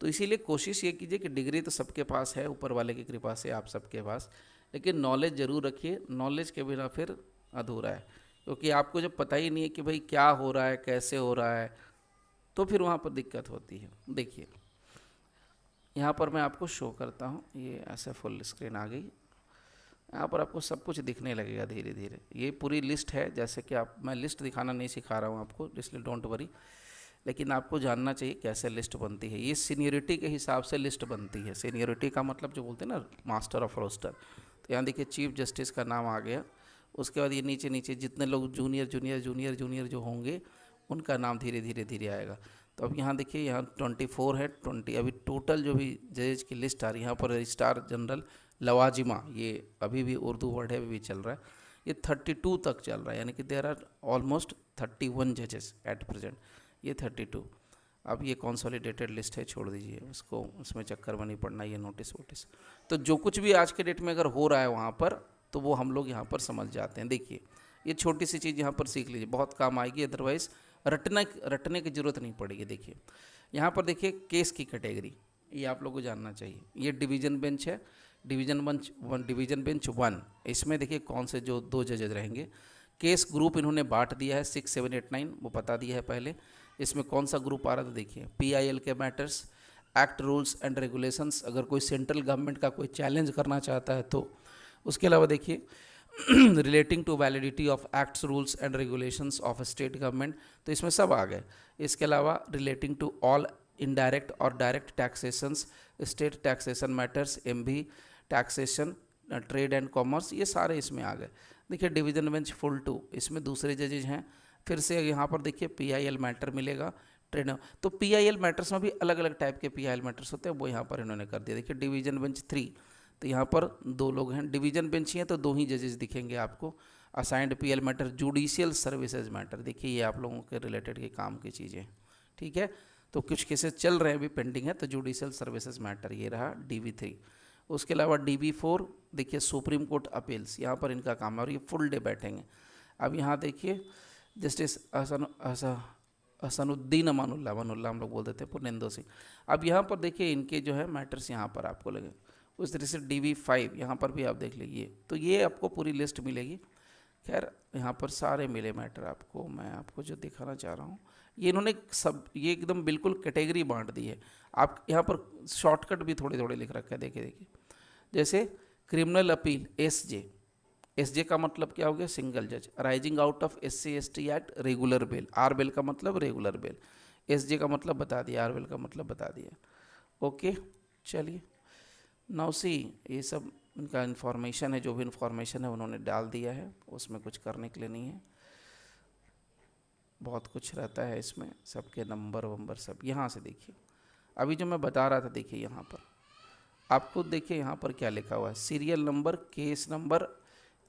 तो इसीलिए कोशिश ये कीजिए कि डिग्री तो सबके पास है ऊपर वाले की कृपा से आप सबके पास लेकिन नॉलेज ज़रूर रखिए नॉलेज के बिना फिर अधूरा है क्योंकि आपको जब पता ही नहीं है कि भाई क्या हो रहा है कैसे हो रहा है तो फिर वहाँ पर दिक्कत होती है देखिए यहाँ पर मैं आपको शो करता हूँ ये ऐसे फुल स्क्रीन आ गई यहाँ पर आपको सब कुछ दिखने लगेगा धीरे धीरे ये पूरी लिस्ट है जैसे कि आप मैं लिस्ट दिखाना नहीं सिखा रहा हूँ आपको इसलिए डोंट वरी लेकिन आपको जानना चाहिए कैसे लिस्ट बनती है ये सीनियरिटी के हिसाब से लिस्ट बनती है सीनियरिटी का मतलब जो बोलते हैं ना मास्टर ऑफ रोस्टर तो यहाँ देखिए चीफ जस्टिस का नाम आ गया उसके बाद ये नीचे नीचे जितने लोग जूनियर जूनियर जूनियर जूनियर जो होंगे उनका नाम धीरे धीरे धीरे आएगा तो अब यहाँ देखिए यहाँ ट्वेंटी फोर है ट्वेंटी अभी टोटल जो भी जजेज की लिस्ट आ रही है यहाँ पर रजिस्ट्रार जनरल लवाजिमा ये अभी भी उर्दू वर्ड है अभी भी चल रहा है ये थर्टी टू तक चल रहा है यानी कि there are almost thirty one जजेस एट प्रेजेंट ये थर्टी टू अब ये कॉन्सोलीडेटेड लिस्ट है छोड़ दीजिए उसको उसमें चक्कर बनी पड़ना ये नोटिस वोटिस तो जो कुछ भी आज के डेट में अगर हो रहा है वहाँ पर तो वो हम लोग यहाँ पर समझ जाते हैं देखिए ये छोटी सी चीज़ यहाँ पर सीख लीजिए बहुत काम आएगी अदरवाइज़ रटने रटने की ज़रूरत नहीं पड़ेगी देखिए यहाँ पर देखिए केस की कैटेगरी ये आप लोग को जानना चाहिए ये डिवीजन बेंच है division bench one division bench one इसमें देखिए कौन से जो दो जजेज रहेंगे केस ग्रुप इन्होंने बांट दिया है सिक्स सेवन एट नाइन वो बता दिया है पहले इसमें कौन सा ग्रुप आ रहा था देखिए पीआईएल के matters act rules and regulations अगर कोई सेंट्रल गवर्नमेंट का कोई चैलेंज करना चाहता है तो उसके अलावा देखिए relating to validity of acts rules and regulations of state government तो इसमें सब आ गए इसके अलावा रिलेटिंग टू ऑल इनडायरेक्ट और direct taxations state taxation matters M taxation trade and commerce ये सारे इसमें आ गए देखिए डिवीजन बेंच फुल टू इसमें दूसरे जजेज हैं फिर से यहाँ पर देखिए पीआईएल मैटर मिलेगा ट्रेड तो पीआईएल मैटर्स में भी अलग अलग टाइप के पीआईएल मैटर्स होते हैं वो यहाँ पर इन्होंने कर दिया देखिए डिवीजन बेंच थ्री तो यहाँ पर दो लोग हैं डिवीजन बेंच ही हैं तो दो ही जजेस दिखेंगे आपको assigned PIL matter judicial services matter देखिए ये आप लोगों के रिलेटेड के काम की चीज़ें ठीक है तो कुछ केसेस चल रहे हैं अभी पेंडिंग है तो जुडिशियल सर्विसेज मैटर ये रहा डी थ्री उसके अलावा डी फोर देखिए सुप्रीम कोर्ट अपील्स यहाँ पर इनका काम है और ये फुल डे बैठेंगे अब यहाँ देखिए जस्टिस हसन हसनुद्दीन अमानुल्ला अमानुल्ला हम लोग बोल देते हैं पुनिंदो सिंह अब यहाँ पर देखिए इनके जो है मैटर्स यहाँ पर आपको लगेंगे उस तरह से डी वी फाइव यहाँ पर भी आप देख लीजिए तो ये आपको पूरी लिस्ट मिलेगी खैर यहाँ पर सारे मिले मैटर आपको मैं आपको जो दिखाना चाह रहा हूँ ये इन्होंने सब ये एकदम बिल्कुल कैटेगरी बांट दी है आप यहाँ पर शॉर्टकट भी थोड़े थोड़े लिख रखा है देखिए देखिए जैसे criminal appeal S J S J का मतलब क्या हो गया सिंगल जज arising out of S C S T act regular bail or bail का मतलब रेगुलर बेल एस जे का मतलब बता दिया आर बेल का मतलब बता दिया ओके चलिए नौसी ये सब उनका इन्फॉर्मेशन है जो भी इन्फॉर्मेशन है उन्होंने डाल दिया है उसमें कुछ करने के लिए नहीं है बहुत कुछ रहता है इसमें सबके नंबर वंबर सब यहाँ से देखिए अभी जो मैं बता रहा था देखिए यहाँ पर आप खुद देखिए यहाँ पर क्या लिखा हुआ है serial number case number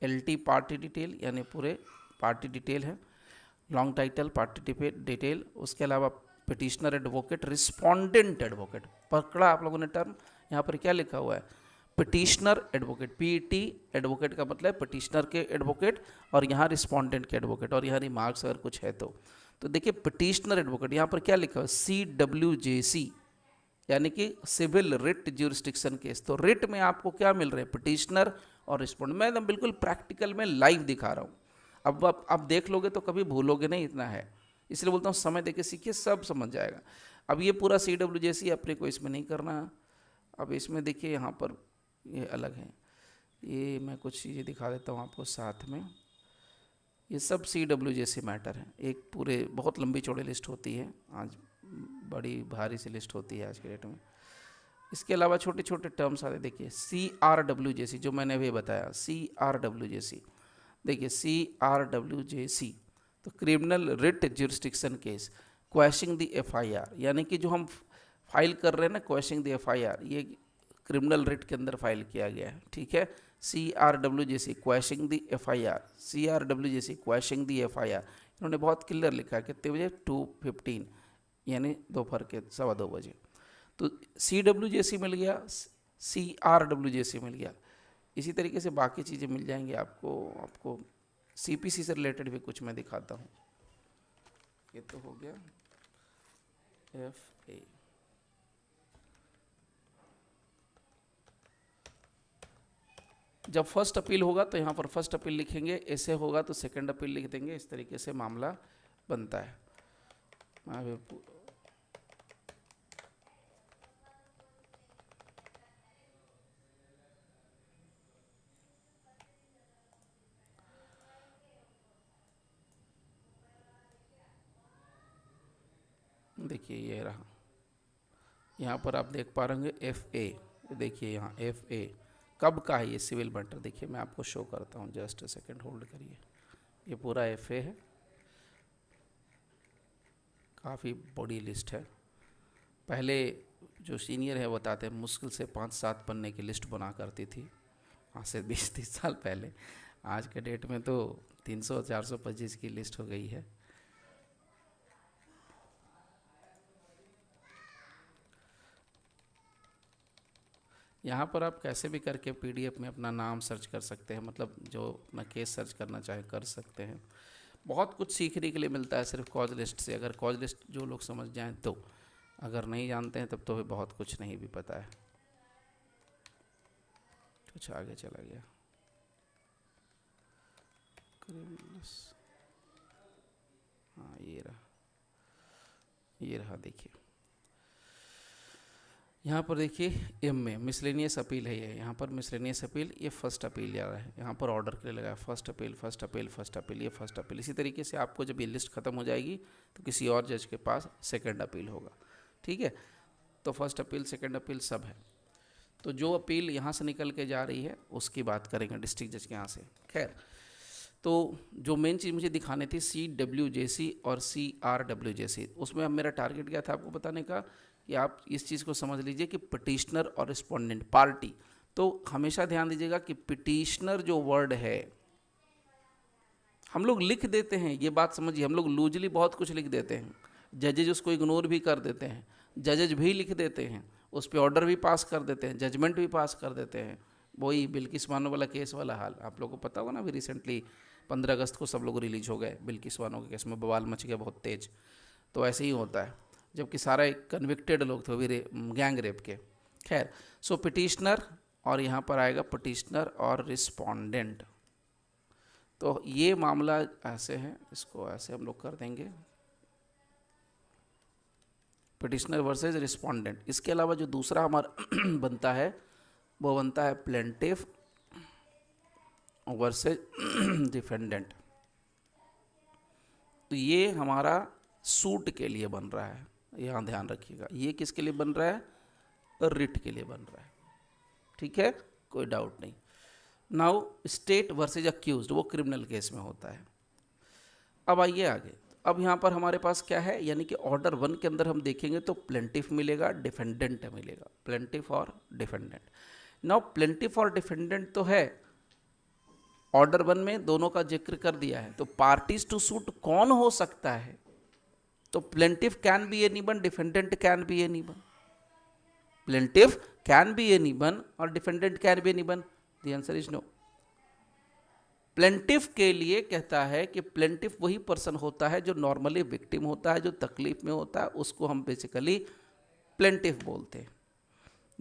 LT party detail यानी पूरे पार्टी डिटेल है लॉन्ग टाइटल पार्टी डिटेल उसके अलावा पिटिशनर एडवोकेट रिस्पॉन्डेंट एडवोकेट पकड़ा आप लोगों ने टर्म यहाँ पर क्या लिखा हुआ है पिटिशनर एडवोकेट पी एडवोकेट का मतलब पिटिशनर के एडवोकेट और यहाँ रिस्पॉन्डेंट के एडवोकेट और यहाँ रिमार्क्स अगर कुछ है तो तो देखिए पिटिशनर एडवोकेट यहाँ पर क्या लिखा हुआ सी डब्ल्यू जे सी यानी कि सिविल रिट ज्यूरिस्टिक्शन केस तो रिट में आपको क्या मिल रहा है पिटिशनर और रिस्पॉन्ड मैं एकदम बिल्कुल प्रैक्टिकल में लाइव दिखा रहा हूँ अब आप, आप देख लोगे तो कभी भूलोगे नहीं इतना है इसलिए बोलता हूँ समय देके सीखिए सब समझ जाएगा अब ये पूरा सी डब्ल्यू जे सी अपने को इसमें नहीं करना अब इसमें देखिए यहाँ पर ये अलग है ये मैं कुछ चीज़ें दिखा देता हूँ आपको साथ में ये सब सी डब्ल्यू जैसे मैटर हैं एक पूरे बहुत लंबी चौड़ी लिस्ट होती है आज बड़ी भारी सी लिस्ट होती है आज के डेट में इसके अलावा छोटे छोटे टर्म्स आते देखिए सी आर डब्ल्यू जे सी जो मैंने अभी बताया सी आर डब्ल्यू जे सी देखिए सी आर डब्ल्यू जे सी तो criminal writ jurisdiction case question the F I R यानी कि जो हम फाइल कर रहे हैं ना क्वेश्चन द एफ ये क्रिमिनल रेट के अंदर फाइल किया गया है ठीक है C R W J C question the F I R C R W J C question the F I R इन्होंने बहुत क्लियर लिखा है कितने बजे टू फिफ्टीन यानी दोपहर के सवा दो बजे तो सी डब्ल्यू जे सी मिल गया सी आर डब्ल्यू जे सी मिल गया इसी तरीके से बाकी चीज़ें मिल जाएंगी आपको आपको सी पी सी से रिलेटेड भी कुछ मैं दिखाता हूँ ये तो हो गया एफ ए जब फर्स्ट अपील होगा तो यहाँ पर फर्स्ट अपील लिखेंगे ऐसे होगा तो सेकंड अपील लिख देंगे इस तरीके से मामला बनता है देखिए ये रहा यहाँ पर आप देख पा रहे होंगे एफ ए देखिए यहाँ एफ ए कब का है ये सिविल मैटर देखिए मैं आपको शो करता हूँ जस्ट अ सेकेंड होल्ड करिए ये पूरा एफ है काफ़ी बड़ी लिस्ट है पहले जो सीनियर है बताते हैं मुश्किल से पाँच सात पन्ने की लिस्ट बना करती थी आज से बीस तीस साल पहले आज के डेट में तो तीन सौ चार सौ पच्चीस की लिस्ट हो गई है यहाँ पर आप कैसे भी करके पीडीएफ में अपना नाम सर्च कर सकते हैं मतलब जो अपना केस सर्च करना चाहे कर सकते हैं बहुत कुछ सीखने के लिए मिलता है सिर्फ कॉज लिस्ट से अगर कॉज लिस्ट जो लोग समझ जाएँ तो अगर नहीं जानते हैं तब तो भी बहुत कुछ नहीं भी पता है कुछ आगे चला गया हाँ ये रहा ये रहा देखिए यहाँ पर देखिए एम में मिसलेनियस अपील है ये यहाँ पर मिसलेनियस अपील ये फर्स्ट अपील आ रहा है यहाँ पर ऑर्डर के लिए लगा है first appeal first appeal first appeal ये फर्स्ट अपील इसी तरीके से आपको जब ये लिस्ट खत्म हो जाएगी तो किसी और जज के पास सेकेंड अपील होगा ठीक है तो फर्स्ट अपील सेकेंड अपील सब है तो जो अपील यहाँ से निकल के जा रही है उसकी बात करेंगे डिस्ट्रिक्ट जज के यहाँ से खैर तो जो मेन चीज़ मुझे दिखानी थी सी डब्ल्यू जे सी और सी आर डब्ल्यू जे सी उसमें अब मेरा टारगेट क्या था आपको बताने का कि आप इस चीज़ को समझ लीजिए कि पटिशनर और रिस्पोंडेंट पार्टी तो हमेशा ध्यान दीजिएगा कि पिटिशनर जो वर्ड है हम लोग लिख देते हैं ये बात समझिए हम लोग लूजली बहुत कुछ लिख देते हैं जजेज उसको इग्नोर भी कर देते हैं जजेज भी लिख देते हैं उस पर ऑर्डर भी पास कर देते हैं जजमेंट भी पास कर देते हैं वही बिल्किस वानो वाला केस वाला हाल आप लोगों को पता होगा ना अभी रिसेंटली पंद्रह अगस्त को सब लोग रिलीज हो गए बिल्किस वानो के केस में बवाल मच गया बहुत तेज तो ऐसे ही होता है जबकि सारे कन्विक्टेड लोग थे वो भी गैंग रेप के खैर सो पिटिशनर और यहाँ पर आएगा पटिशनर और रिस्पोंडेंट तो ये मामला ऐसे है इसको ऐसे हम लोग कर देंगे पटिशनर वर्सेज रिस्पोंडेंट इसके अलावा जो दूसरा हमारा [CLEARS THROAT] बनता है वो बनता है प्लेंटिव वर्सेज डिफेंडेंट तो ये हमारा सूट के लिए बन रहा है यहाँ ध्यान रखिएगा ये किसके लिए बन रहा है रिट के लिए बन रहा है ठीक है कोई डाउट नहीं नाउ स्टेट वर्सेज अक्यूज वो क्रिमिनल केस में होता है अब आइए आगे अब यहाँ पर हमारे पास क्या है यानी कि ऑर्डर वन के अंदर हम देखेंगे तो प्लेंटिफ मिलेगा डिफेंडेंट मिलेगा प्लेंटिफ और डिफेंडेंट नाउ प्लेंटिफ और डिफेंडेंट तो है ऑर्डर वन में दोनों का जिक्र कर दिया है तो पार्टीज टू सूट कौन हो सकता है तो ए निबन डिफेंडेंट कैन बी ए निबन anyone कैन बी ए निबन और कैन बी ए निबन the answer is no plaintiff के लिए कहता है कि प्लेंटिफ वही पर्सन होता है जो नॉर्मली विक्टिम होता है जो तकलीफ में होता है उसको हम बेसिकली प्लेंटिफ बोलते हैं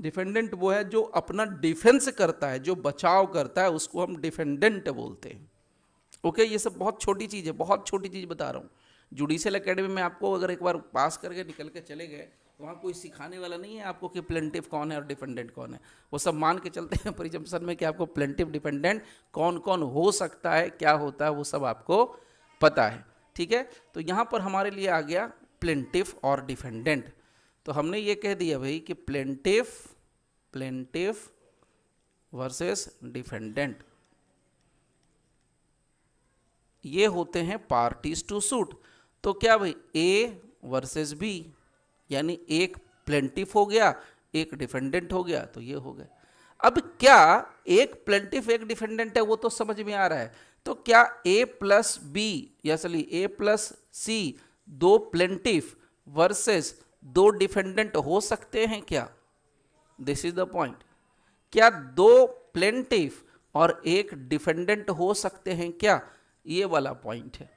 डिफेंडेंट वो है जो अपना डिफेंस करता है जो बचाव करता है उसको हम डिफेंडेंट बोलते हैं ओके ये सब बहुत छोटी चीज़ है बहुत छोटी चीज़ बता रहा हूँ जुडिशल अकेडमी में आपको अगर एक बार पास करके निकल के चले गए तो वहाँ कोई सिखाने वाला नहीं है आपको कि प्लेंटिव कौन है और डिपेंडेंट कौन है वो सब मान के चलते हैं [LAUGHS] परिजम्पन में कि आपको प्लेंटिव डिपेंडेंट कौन कौन हो सकता है क्या होता है वो सब आपको पता है ठीक है तो यहाँ पर हमारे लिए आ गया प्लेंटिव और डिफेंडेंट तो हमने ये कह दिया भाई कि प्लेंटिव प्लेंटिव वर्सेस डिफेंडेंट ये होते हैं पार्टीज टू सूट तो क्या भाई ए वर्सेस बी यानी एक प्लेंटिफ हो गया एक डिफेंडेंट हो गया तो ये हो गया अब क्या एक प्लेंटिफ एक डिफेंडेंट है वो तो समझ में आ रहा है तो क्या ए प्लस बी या सॉरी ए प्लस सी दो प्लेंटिफ वर्सेस दो डिफेंडेंट हो सकते हैं क्या दिस इज द पॉइंट क्या दो प्लेंटिफ और एक डिफेंडेंट हो सकते हैं क्या ये वाला पॉइंट है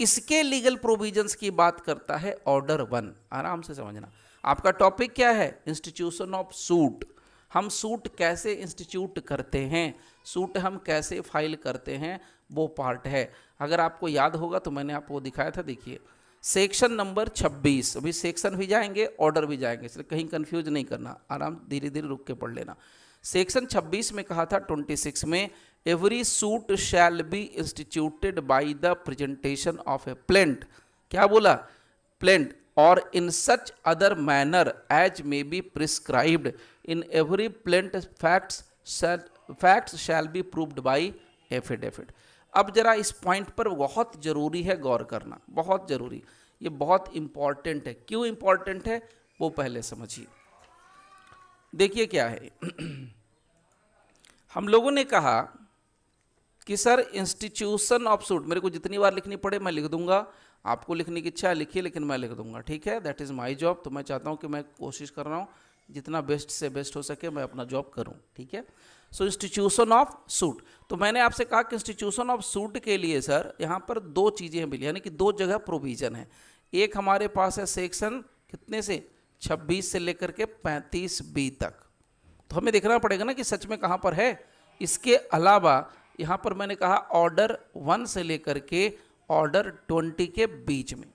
इसके लीगल प्रोविजंस की बात करता है ऑर्डर वन आराम से समझना आपका टॉपिक क्या है इंस्टीट्यूशन ऑफ सूट हम सूट कैसे इंस्टीट्यूट करते हैं सूट हम कैसे फाइल करते हैं वो पार्ट है अगर आपको याद होगा तो मैंने आपको दिखाया था देखिए सेक्शन नंबर 26 अभी सेक्शन भी जाएंगे ऑर्डर भी जाएंगे इसलिए कहीं कंफ्यूज नहीं करना आराम धीरे धीरे रुक के पढ़ लेना सेक्शन 26 में कहा था 26 में every suit shall be instituted by the presentation of a plaint क्या बोला प्लेंट और in such other manner as may be prescribed in every plaint facts facts shall be proved by affidavit अब जरा इस पॉइंट पर बहुत ज़रूरी है गौर करना बहुत ज़रूरी ये बहुत इंपॉर्टेंट है क्यों इंपॉर्टेंट है वो पहले समझिए देखिए क्या है [CLEARS THROAT] हम लोगों ने कहा कि सर इंस्टीट्यूशन ऑफ सूट मेरे को जितनी बार लिखनी पड़े मैं लिख दूंगा आपको लिखने की इच्छा है लिखिए लेकिन मैं लिख दूंगा ठीक है दैट इज़ माई जॉब तो मैं चाहता हूँ कि मैं कोशिश कर रहा हूँ जितना बेस्ट से बेस्ट हो सके मैं अपना जॉब करूँ ठीक है सो इंस्टीट्यूशन ऑफ सूट तो मैंने आपसे कहा कि इंस्टीट्यूशन ऑफ सूट के लिए सर यहाँ पर दो चीज़ें मिली यानी कि दो जगह प्रोविज़न है एक हमारे पास है सेक्शन कितने से 26 से लेकर के 35 बी तक तो हमें देखना पड़ेगा ना कि सच में कहाँ पर है इसके अलावा यहाँ पर मैंने कहा ऑर्डर वन से लेकर के ऑर्डर ट्वेंटी के बीच में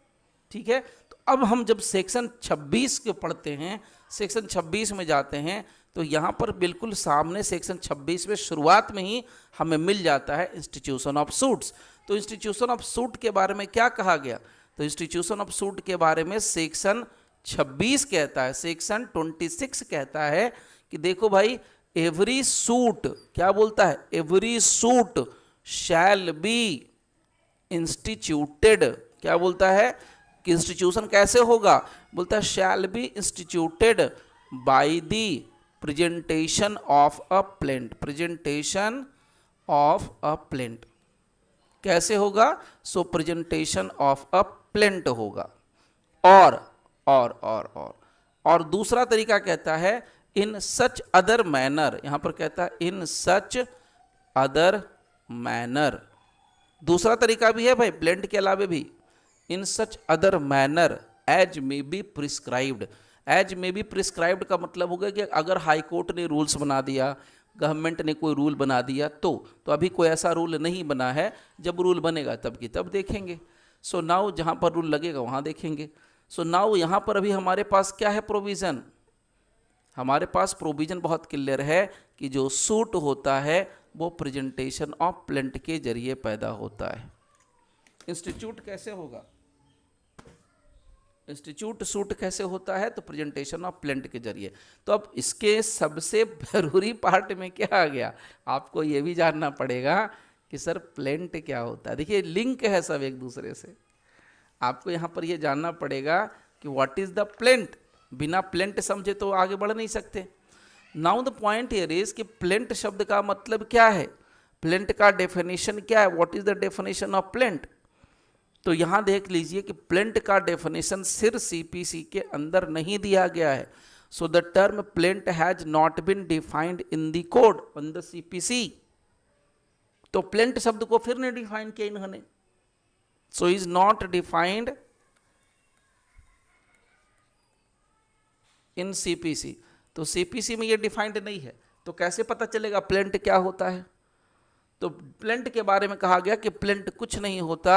ठीक है तो अब हम जब सेक्शन छब्बीस के पढ़ते हैं सेक्शन छब्बीस में जाते हैं तो यहाँ पर बिल्कुल सामने सेक्शन छब्बीस में शुरुआत में ही हमें मिल जाता है इंस्टीट्यूशन ऑफ सूट्स तो इंस्टीट्यूशन ऑफ सूट के बारे में क्या कहा गया तो इंस्टीट्यूशन ऑफ सूट के बारे में सेक्शन 26 कहता है सेक्शन 26 कहता है कि देखो भाई एवरी सूट क्या बोलता है every suit shall be instituted क्या बोलता है कि इंस्टीट्यूशन कैसे होगा बोलता है shall be instituted by the presentation of a plaint presentation of a plaint कैसे होगा so presentation of a plaint होगा और और और और और दूसरा तरीका कहता है इन सच अदर मैनर यहां पर कहता है इन सच अदर मैनर दूसरा तरीका भी है भाई ब्लेंड के अलावे भी in such other manner as may be prescribed as may be prescribed का मतलब हो गया कि अगर हाई कोर्ट ने रूल्स बना दिया गवर्नमेंट ने कोई रूल बना दिया तो तो अभी कोई ऐसा रूल नहीं बना है जब रूल बनेगा तब की तब देखेंगे सो so नाउ जहां पर रूल लगेगा वहां देखेंगे सो so नाउ यहाँ पर अभी हमारे पास क्या है प्रोविज़न हमारे पास प्रोविज़न बहुत क्लियर है कि जो सूट होता है वो प्रेजेंटेशन ऑफ प्लेंट के जरिए पैदा होता है इंस्टीट्यूट कैसे होगा इंस्टीट्यूट सूट कैसे होता है तो प्रेजेंटेशन ऑफ प्लेंट के जरिए तो अब इसके सबसे ज़रूरी पार्ट में क्या आ गया आपको ये भी जानना पड़ेगा कि सर प्लेंट क्या होता है देखिए लिंक है सब एक दूसरे से आपको यहाँ पर यह जानना पड़ेगा कि व्हाट इज़ द प्लेंट बिना प्लेंट समझे तो आगे बढ़ नहीं सकते now the point here is कि प्लेंट शब्द का मतलब क्या है प्लेंट का डेफिनेशन क्या है what is the definition of plaint तो यहां देख लीजिए कि प्लेंट का डेफिनेशन सिर सीपीसी के अंदर नहीं दिया गया है so the term plaint has not been defined in the code on the CPC तो प्लेंट शब्द को फिर नहीं डिफाइन किया इन्होंने so is not defined in CPC तो सीपीसी में ये डिफाइंड नहीं है तो कैसे पता चलेगा प्लेंट क्या होता है तो प्लेंट के बारे में कहा गया कि प्लेंट कुछ नहीं होता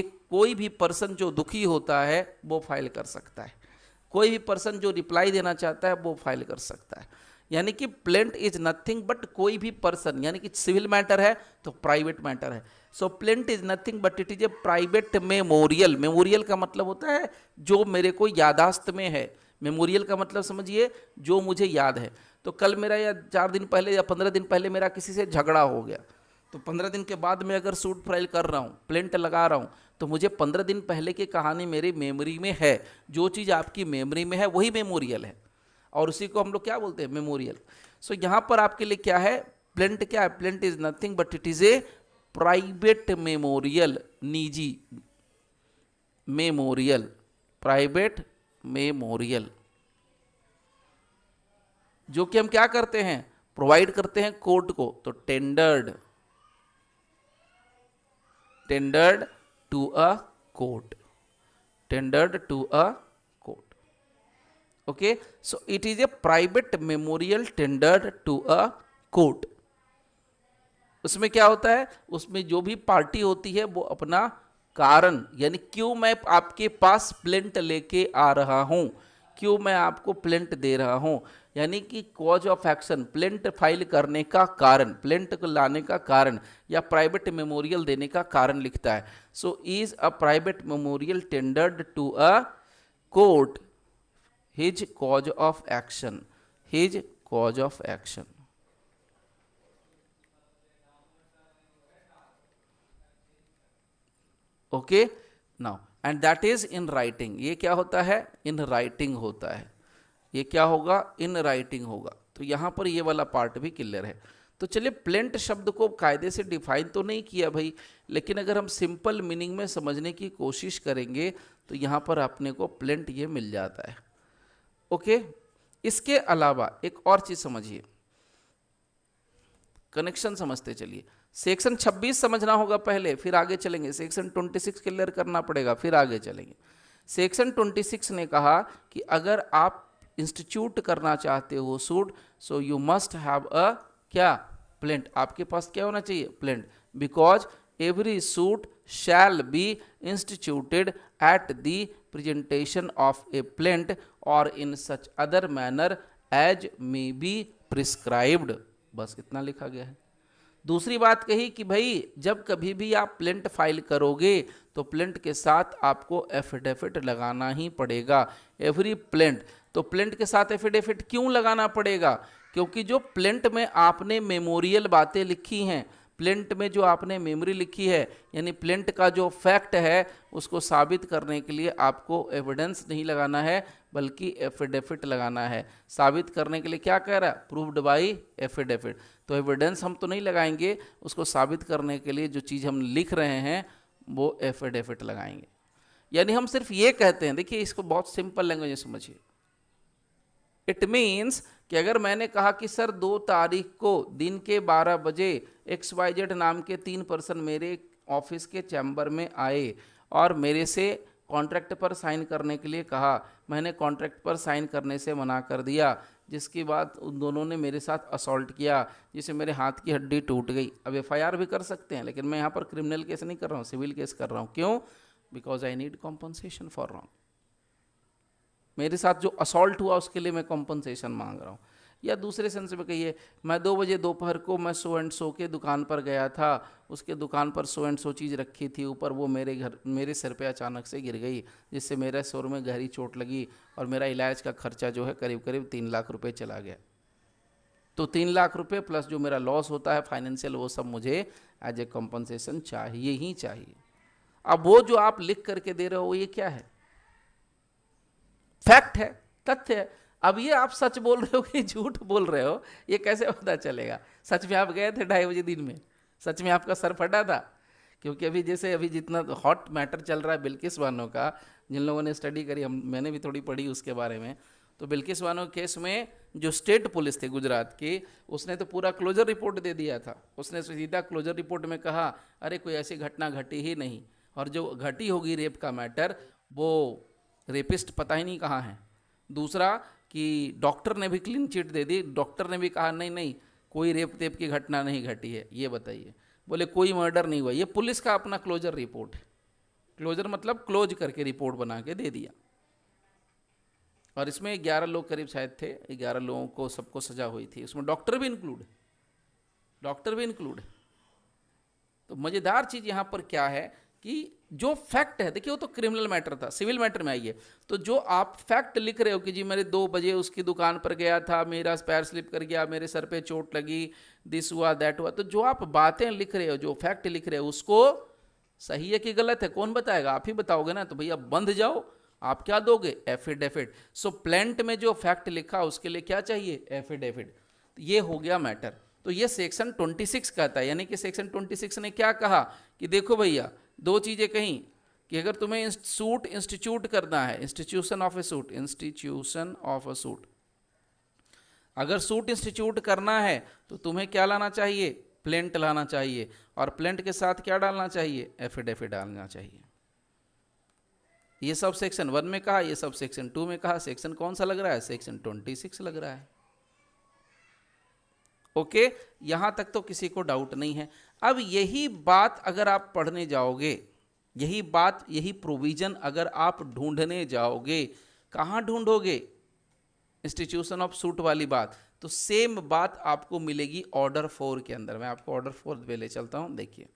एक कोई भी पर्सन जो दुखी होता है वो फाइल कर सकता है कोई भी पर्सन जो रिप्लाई देना चाहता है वो फाइल कर सकता है यानी कि प्लेंट इज नथिंग बट कोई भी पर्सन यानी कि सिविल मैटर है तो प्राइवेट मैटर है so plaint is nothing but it is a private memorial memorial का मतलब होता है जो मेरे को यादाश्त में है मेमोरियल का मतलब समझिए जो मुझे याद है तो कल मेरा या चार दिन पहले या पंद्रह दिन पहले मेरा किसी से झगड़ा हो गया तो पंद्रह दिन के बाद मैं अगर सूट फ्राइल कर रहा हूँ प्लेंट लगा रहा हूँ तो मुझे पंद्रह दिन पहले की कहानी मेरी मेमोरी में है जो चीज़ आपकी मेमोरी में है वही मेमोरियल है और उसी को हम लोग क्या बोलते हैं मेमोरियल सो यहाँ पर आपके लिए क्या है प्लेंट क्या है plaint is nothing but it is a private memorial निजी मेमोरियल प्राइवेट मेमोरियल जो कि हम क्या करते हैं प्रोवाइड करते हैं कोर्ट को तो tendered tendered to a court tendered to a court okay so it is a private memorial tendered to a court उसमें क्या होता है उसमें जो भी पार्टी होती है वो अपना कारण यानी क्यों मैं आपके पास प्लेंट लेके आ रहा हूँ क्यों मैं आपको प्लेंट दे रहा हूँ यानी कि cause of action plaint file करने का कारण प्लेंट को लाने का कारण या प्राइवेट मेमोरियल देने का कारण लिखता है so is a private memorial tendered to a court his cause of action his cause of action okay now and that is in writing ये क्या होता है इन राइटिंग होता है ये क्या होगा इन राइटिंग होगा तो यहां पर ये वाला पार्ट भी क्लियर है तो चलिए प्लेंट शब्द को कायदे से डिफाइन तो नहीं किया भाई लेकिन अगर हम सिंपल मीनिंग में समझने की कोशिश करेंगे तो यहां पर अपने को प्लेंट ये मिल जाता है ओके इसके अलावा एक और चीज़ समझिए कनेक्शन समझते चलिए सेक्शन 26 समझना होगा पहले फिर आगे चलेंगे सेक्शन 26 क्लियर करना पड़ेगा फिर आगे चलेंगे सेक्शन 26 ने कहा कि अगर आप इंस्टीट्यूट करना चाहते हो suit so you must have a क्या प्लेंट आपके पास क्या होना चाहिए plaint because every suit shall be instituted at the presentation of a plaint और in such other manner as may be prescribed बस इतना लिखा गया है दूसरी बात कही कि भाई जब कभी भी आप प्लेंट फाइल करोगे तो प्लेंट के साथ आपको एफिडेविट लगाना ही पड़ेगा एवरी प्लेंट तो प्लेंट के साथ एफिडेविट क्यों लगाना पड़ेगा क्योंकि जो प्लेंट में आपने मेमोरियल बातें लिखी हैं प्लेंट में जो आपने मेमोरी लिखी है यानी प्लेंट का जो फैक्ट है उसको साबित करने के लिए आपको एविडेंस नहीं लगाना है बल्कि एफिडेविट लगाना है साबित करने के लिए क्या कह रहा है प्रूव्ड बाई एफिडेविट तो एविडेंस हम तो नहीं लगाएंगे उसको साबित करने के लिए जो चीज़ हम लिख रहे हैं वो एफिडेविट लगाएंगे यानी हम सिर्फ ये कहते हैं देखिए इसको बहुत सिंपल लैंग्वेज समझिए इट मीन्स कि अगर मैंने कहा कि सर दो तारीख को दिन के बारह बजे एक्स वाई जेड नाम के तीन पर्सन मेरे ऑफिस के चैम्बर में आए और मेरे से कॉन्ट्रैक्ट पर साइन करने के लिए कहा मैंने कॉन्ट्रैक्ट पर साइन करने से मना कर दिया जिसके बाद उन दोनों ने मेरे साथ असॉल्ट किया जिससे मेरे हाथ की हड्डी टूट गई अब एफ भी कर सकते हैं लेकिन मैं यहाँ पर क्रिमिनल केस नहीं कर रहा हूँ सिविल केस कर रहा हूँ क्यों because I need compensation for wrong मेरे साथ जो असॉल्ट हुआ उसके लिए मैं कॉम्पनसेशन मांग रहा हूँ या दूसरे सेंस में कहिए मैं दो बजे दोपहर को मैं सो एंड सो के दुकान पर गया था उसके दुकान पर सो एंड सो चीज़ रखी थी ऊपर वो मेरे घर मेरे सिर पे अचानक से गिर गई जिससे मेरे सोर में गहरी चोट लगी और मेरा इलाज का खर्चा जो है करीब करीब तीन लाख रुपये चला गया तो तीन लाख रुपये प्लस जो मेरा लॉस होता है फाइनेंशियल वो सब मुझे एज ए कॉम्पनसेशन चाहिए ही चाहिए अब वो जो आप लिख करके दे रहे हो ये क्या है फैक्ट है तथ्य है अब ये आप सच बोल रहे हो कि झूठ बोल रहे हो ये कैसे पता चलेगा सच में आप गए थे ढाई बजे दिन में सच में आपका सर फटा था क्योंकि अभी जैसे अभी जितना हॉट मैटर चल रहा है बिल्किस वानों का जिन लोगों ने स्टडी करी हम मैंने भी थोड़ी पढ़ी उसके बारे में तो बिल्किस वानों केस में जो स्टेट पुलिस थी गुजरात की उसने तो पूरा क्लोजर रिपोर्ट दे दिया था उसने सीधा क्लोजर रिपोर्ट में कहा अरे कोई ऐसी घटना घटी ही नहीं और जो घटी होगी रेप का मैटर वो रेपिस्ट पता ही नहीं कहाँ है दूसरा कि डॉक्टर ने भी क्लीन चिट दे दी डॉक्टर ने भी कहा नहीं नहीं कोई रेप तेप की घटना नहीं घटी है ये बताइए बोले कोई मर्डर नहीं हुआ ये पुलिस का अपना क्लोजर रिपोर्ट है क्लोजर मतलब क्लोज करके रिपोर्ट बना के दे दिया और इसमें ग्यारह लोग करीब शायद थे ग्यारह लोगों को सबको सजा हुई थी उसमें डॉक्टर भी इंक्लूड डॉक्टर भी इंक्लूड तो मज़ेदार चीज़ यहाँ पर क्या है कि जो फैक्ट है देखिए वो तो क्रिमिनल मैटर था सिविल मैटर में आइए तो जो आप फैक्ट लिख रहे हो कि जी मैंने दो बजे उसकी दुकान पर गया था मेरा पैर स्लिप कर गया मेरे सर पे चोट लगी दिस हुआ दैट हुआ तो जो आप बातें लिख रहे हो जो फैक्ट लिख रहे हो उसको सही है कि गलत है कौन बताएगा आप ही बताओगे ना तो भैया बंध जाओ आप क्या दोगे एफिडेफिट सो प्लेंट में जो फैक्ट लिखा उसके लिए क्या चाहिए एफिडेविट तो ये हो गया मैटर तो ये सेक्शन 26 कहता है यानी कि सेक्शन 26 ने क्या कहा कि देखो भैया दो चीज़ें कहीं कि अगर तुम्हें सूट इंस्टीट्यूट करना है institution of a suit institution of a suit अगर सूट इंस्टीट्यूट करना है तो तुम्हें क्या लाना चाहिए प्लेंट लाना चाहिए और प्लेंट के साथ क्या डालना चाहिए एफिडेफिट डालना चाहिए ये सब सेक्शन वन में कहा ये सब सेक्शन टू में कहा सेक्शन कौन सा लग रहा है सेक्शन ट्वेंटी सिक्स लग रहा है ओके यहाँ तक तो किसी को डाउट नहीं है अब यही बात अगर आप पढ़ने जाओगे यही बात यही प्रोविज़न अगर आप ढूंढने जाओगे कहाँ ढूंढोगे इंस्टीट्यूशन ऑफ सूट वाली बात तो सेम बात आपको मिलेगी ऑर्डर फोर के अंदर मैं आपको ऑर्डर फोर पे ले चलता हूँ देखिए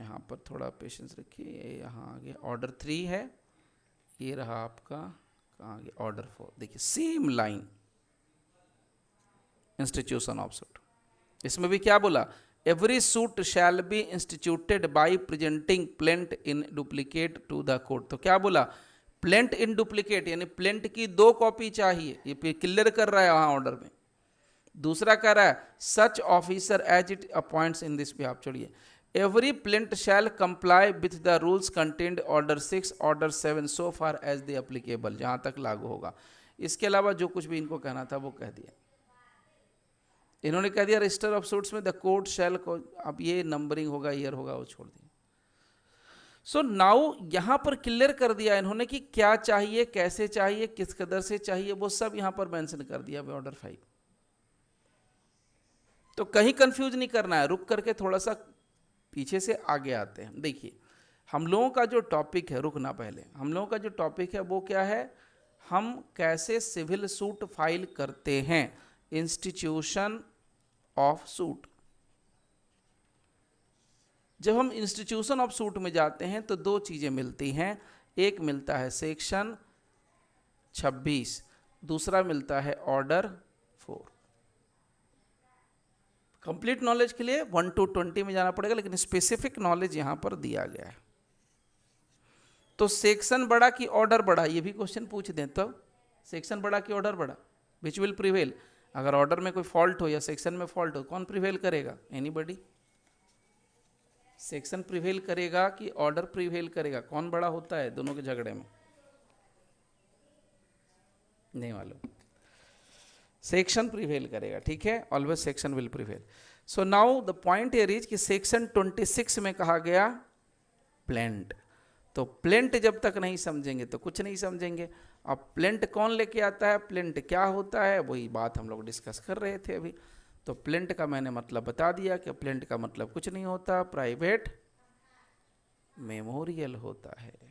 यहाँ पर थोड़ा पेशेंस रखिए यहाँ आगे ऑर्डर थ्री है ये रहा आपका कहाँ आगे ऑर्डर फोर देखिए same line institution of suit इसमें भी क्या बोला every suit shall be instituted by presenting plaint in duplicate to the court तो क्या बोला प्लेंट इन डुप्लीकेट यानी प्लेंट की दो कॉपी चाहिए ये क्लियर कर रहा है वहाँ ऑर्डर में दूसरा कह रहा है such officer as it appoint in this आप छोड़िए every plaint shall comply with the rules content order six order seven so far as the applicable जहाँ तक लागू होगा इसके अलावा जो कुछ भी इनको कहना था वो कह दिया इन्होंने कह दिया रजिस्टर ऑफ सूट्स में द कोर्ट शैल को अब ये नंबरिंग होगा ईयर होगा वो छोड़ दिया सो so नाउ यहाँ पर क्लियर कर दिया इन्होंने कि क्या चाहिए कैसे चाहिए किस कदर से चाहिए वो सब यहाँ पर मेंशन कर दिया ऑर्डर फाइव तो कहीं कंफ्यूज नहीं करना है रुक करके थोड़ा सा पीछे से आगे आते हैं देखिए हम लोगों का जो टॉपिक है रुकना पहले हम लोगों का जो टॉपिक है वो क्या है हम कैसे सिविल सूट फाइल करते हैं इंस्टीट्यूशन ऑफ सूट जब हम इंस्टीट्यूशन ऑफ सूट में जाते हैं तो दो चीज़ें मिलती हैं एक मिलता है सेक्शन 26 दूसरा मिलता है ऑर्डर 4 कंप्लीट नॉलेज के लिए 1 टू 20 में जाना पड़ेगा लेकिन स्पेसिफिक नॉलेज यहां पर दिया गया है तो सेक्शन बड़ा कि ऑर्डर बड़ा ये भी क्वेश्चन पूछ दें तब तो, सेक्शन बड़ा कि ऑर्डर बड़ा विच विल प्रिवेल अगर ऑर्डर में कोई फॉल्ट हो या सेक्शन में फॉल्ट हो कौन प्रिवेल करेगा बडी सेक्शन प्रिवेल करेगा कि ऑर्डर प्रिवेल करेगा कौन बड़ा होता है दोनों के झगड़े में नहीं मालूम सेक्शन प्रिवेल करेगा ठीक है always section will prevail so now the point here is कि सेक्शन 26 में कहा गया प्लेंट तो प्लेंट जब तक नहीं समझेंगे तो कुछ नहीं समझेंगे अब प्लेंट कौन लेके आता है प्लेंट क्या होता है वही बात हम लोग डिस्कस कर रहे थे अभी तो प्लेंट का मैंने मतलब बता दिया कि प्लेंट का मतलब कुछ नहीं होता प्राइवेट मेमोरियल होता है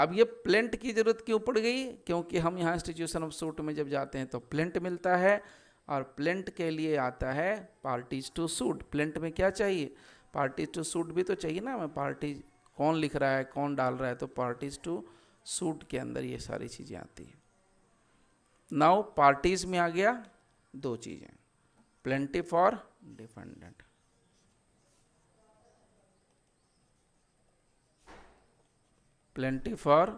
अब ये प्लेंट की जरूरत क्यों पड़ गई क्योंकि हम यहाँ इंस्टीट्यूशन ऑफ सूट में जब जाते हैं तो प्लेंट मिलता है और प्लेंट के लिए आता है पार्टीज टू सूट प्लेंट में क्या चाहिए पार्टीज टू सूट भी तो चाहिए ना हमें पार्टीज कौन लिख रहा है कौन डाल रहा है तो पार्टीज टू सूट के अंदर ये सारी चीज़ें आती हैं नाउ पार्टीज में आ गया दो चीज़ें plenty for defendant plenty for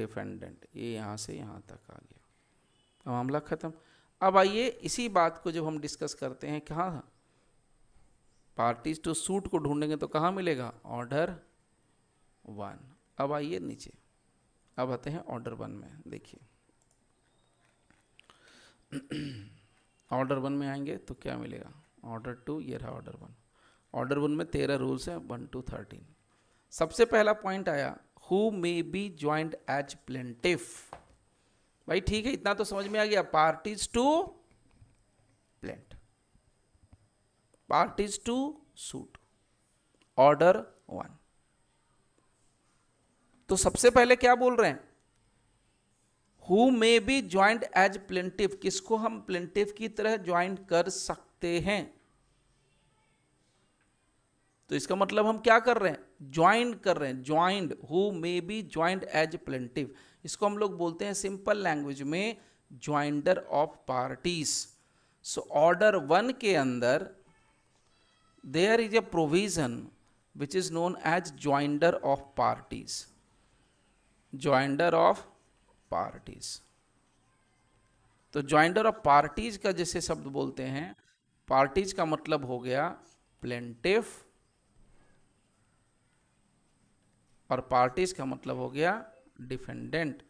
defendant ये यहाँ से यहाँ तक आ गया मामला ख़त्म अब आइए इसी बात को जब हम डिस्कस करते हैं कहाँ पार्टीज टू सूट को ढूंढेंगे तो कहाँ मिलेगा ऑर्डर वन अब आइए नीचे अब आते हैं ऑर्डर वन में देखिए ऑर्डर वन में आएंगे तो क्या मिलेगा ऑर्डर टू ये रहा ऑर्डर वन ऑर्डर वन में तेरह रूल्स हैं वन टू थर्टीन सबसे पहला पॉइंट आया who may be joined as plaintiff भाई ठीक है इतना तो समझ में आ गया parties to plaint parties to suit order one तो सबसे पहले क्या बोल रहे हैं who may be joined as plaintiff किसको हम प्लेंटिव की तरह ज्वाइन कर सकते हैं तो इसका मतलब हम क्या कर रहे हैं ज्वाइंट कर रहे हैं joined who may be joined as plaintiff इसको हम लोग बोलते हैं सिंपल लैंग्वेज में joinder of parties so order one के अंदर there is a provision which is known as joinder of parties joinder of parties तो ज्वाइंडर ऑफ पार्टीज का जैसे शब्द बोलते हैं पार्टीज का मतलब हो गया प्लेंटिफ और पार्टीज का मतलब हो गया डिफेंडेंट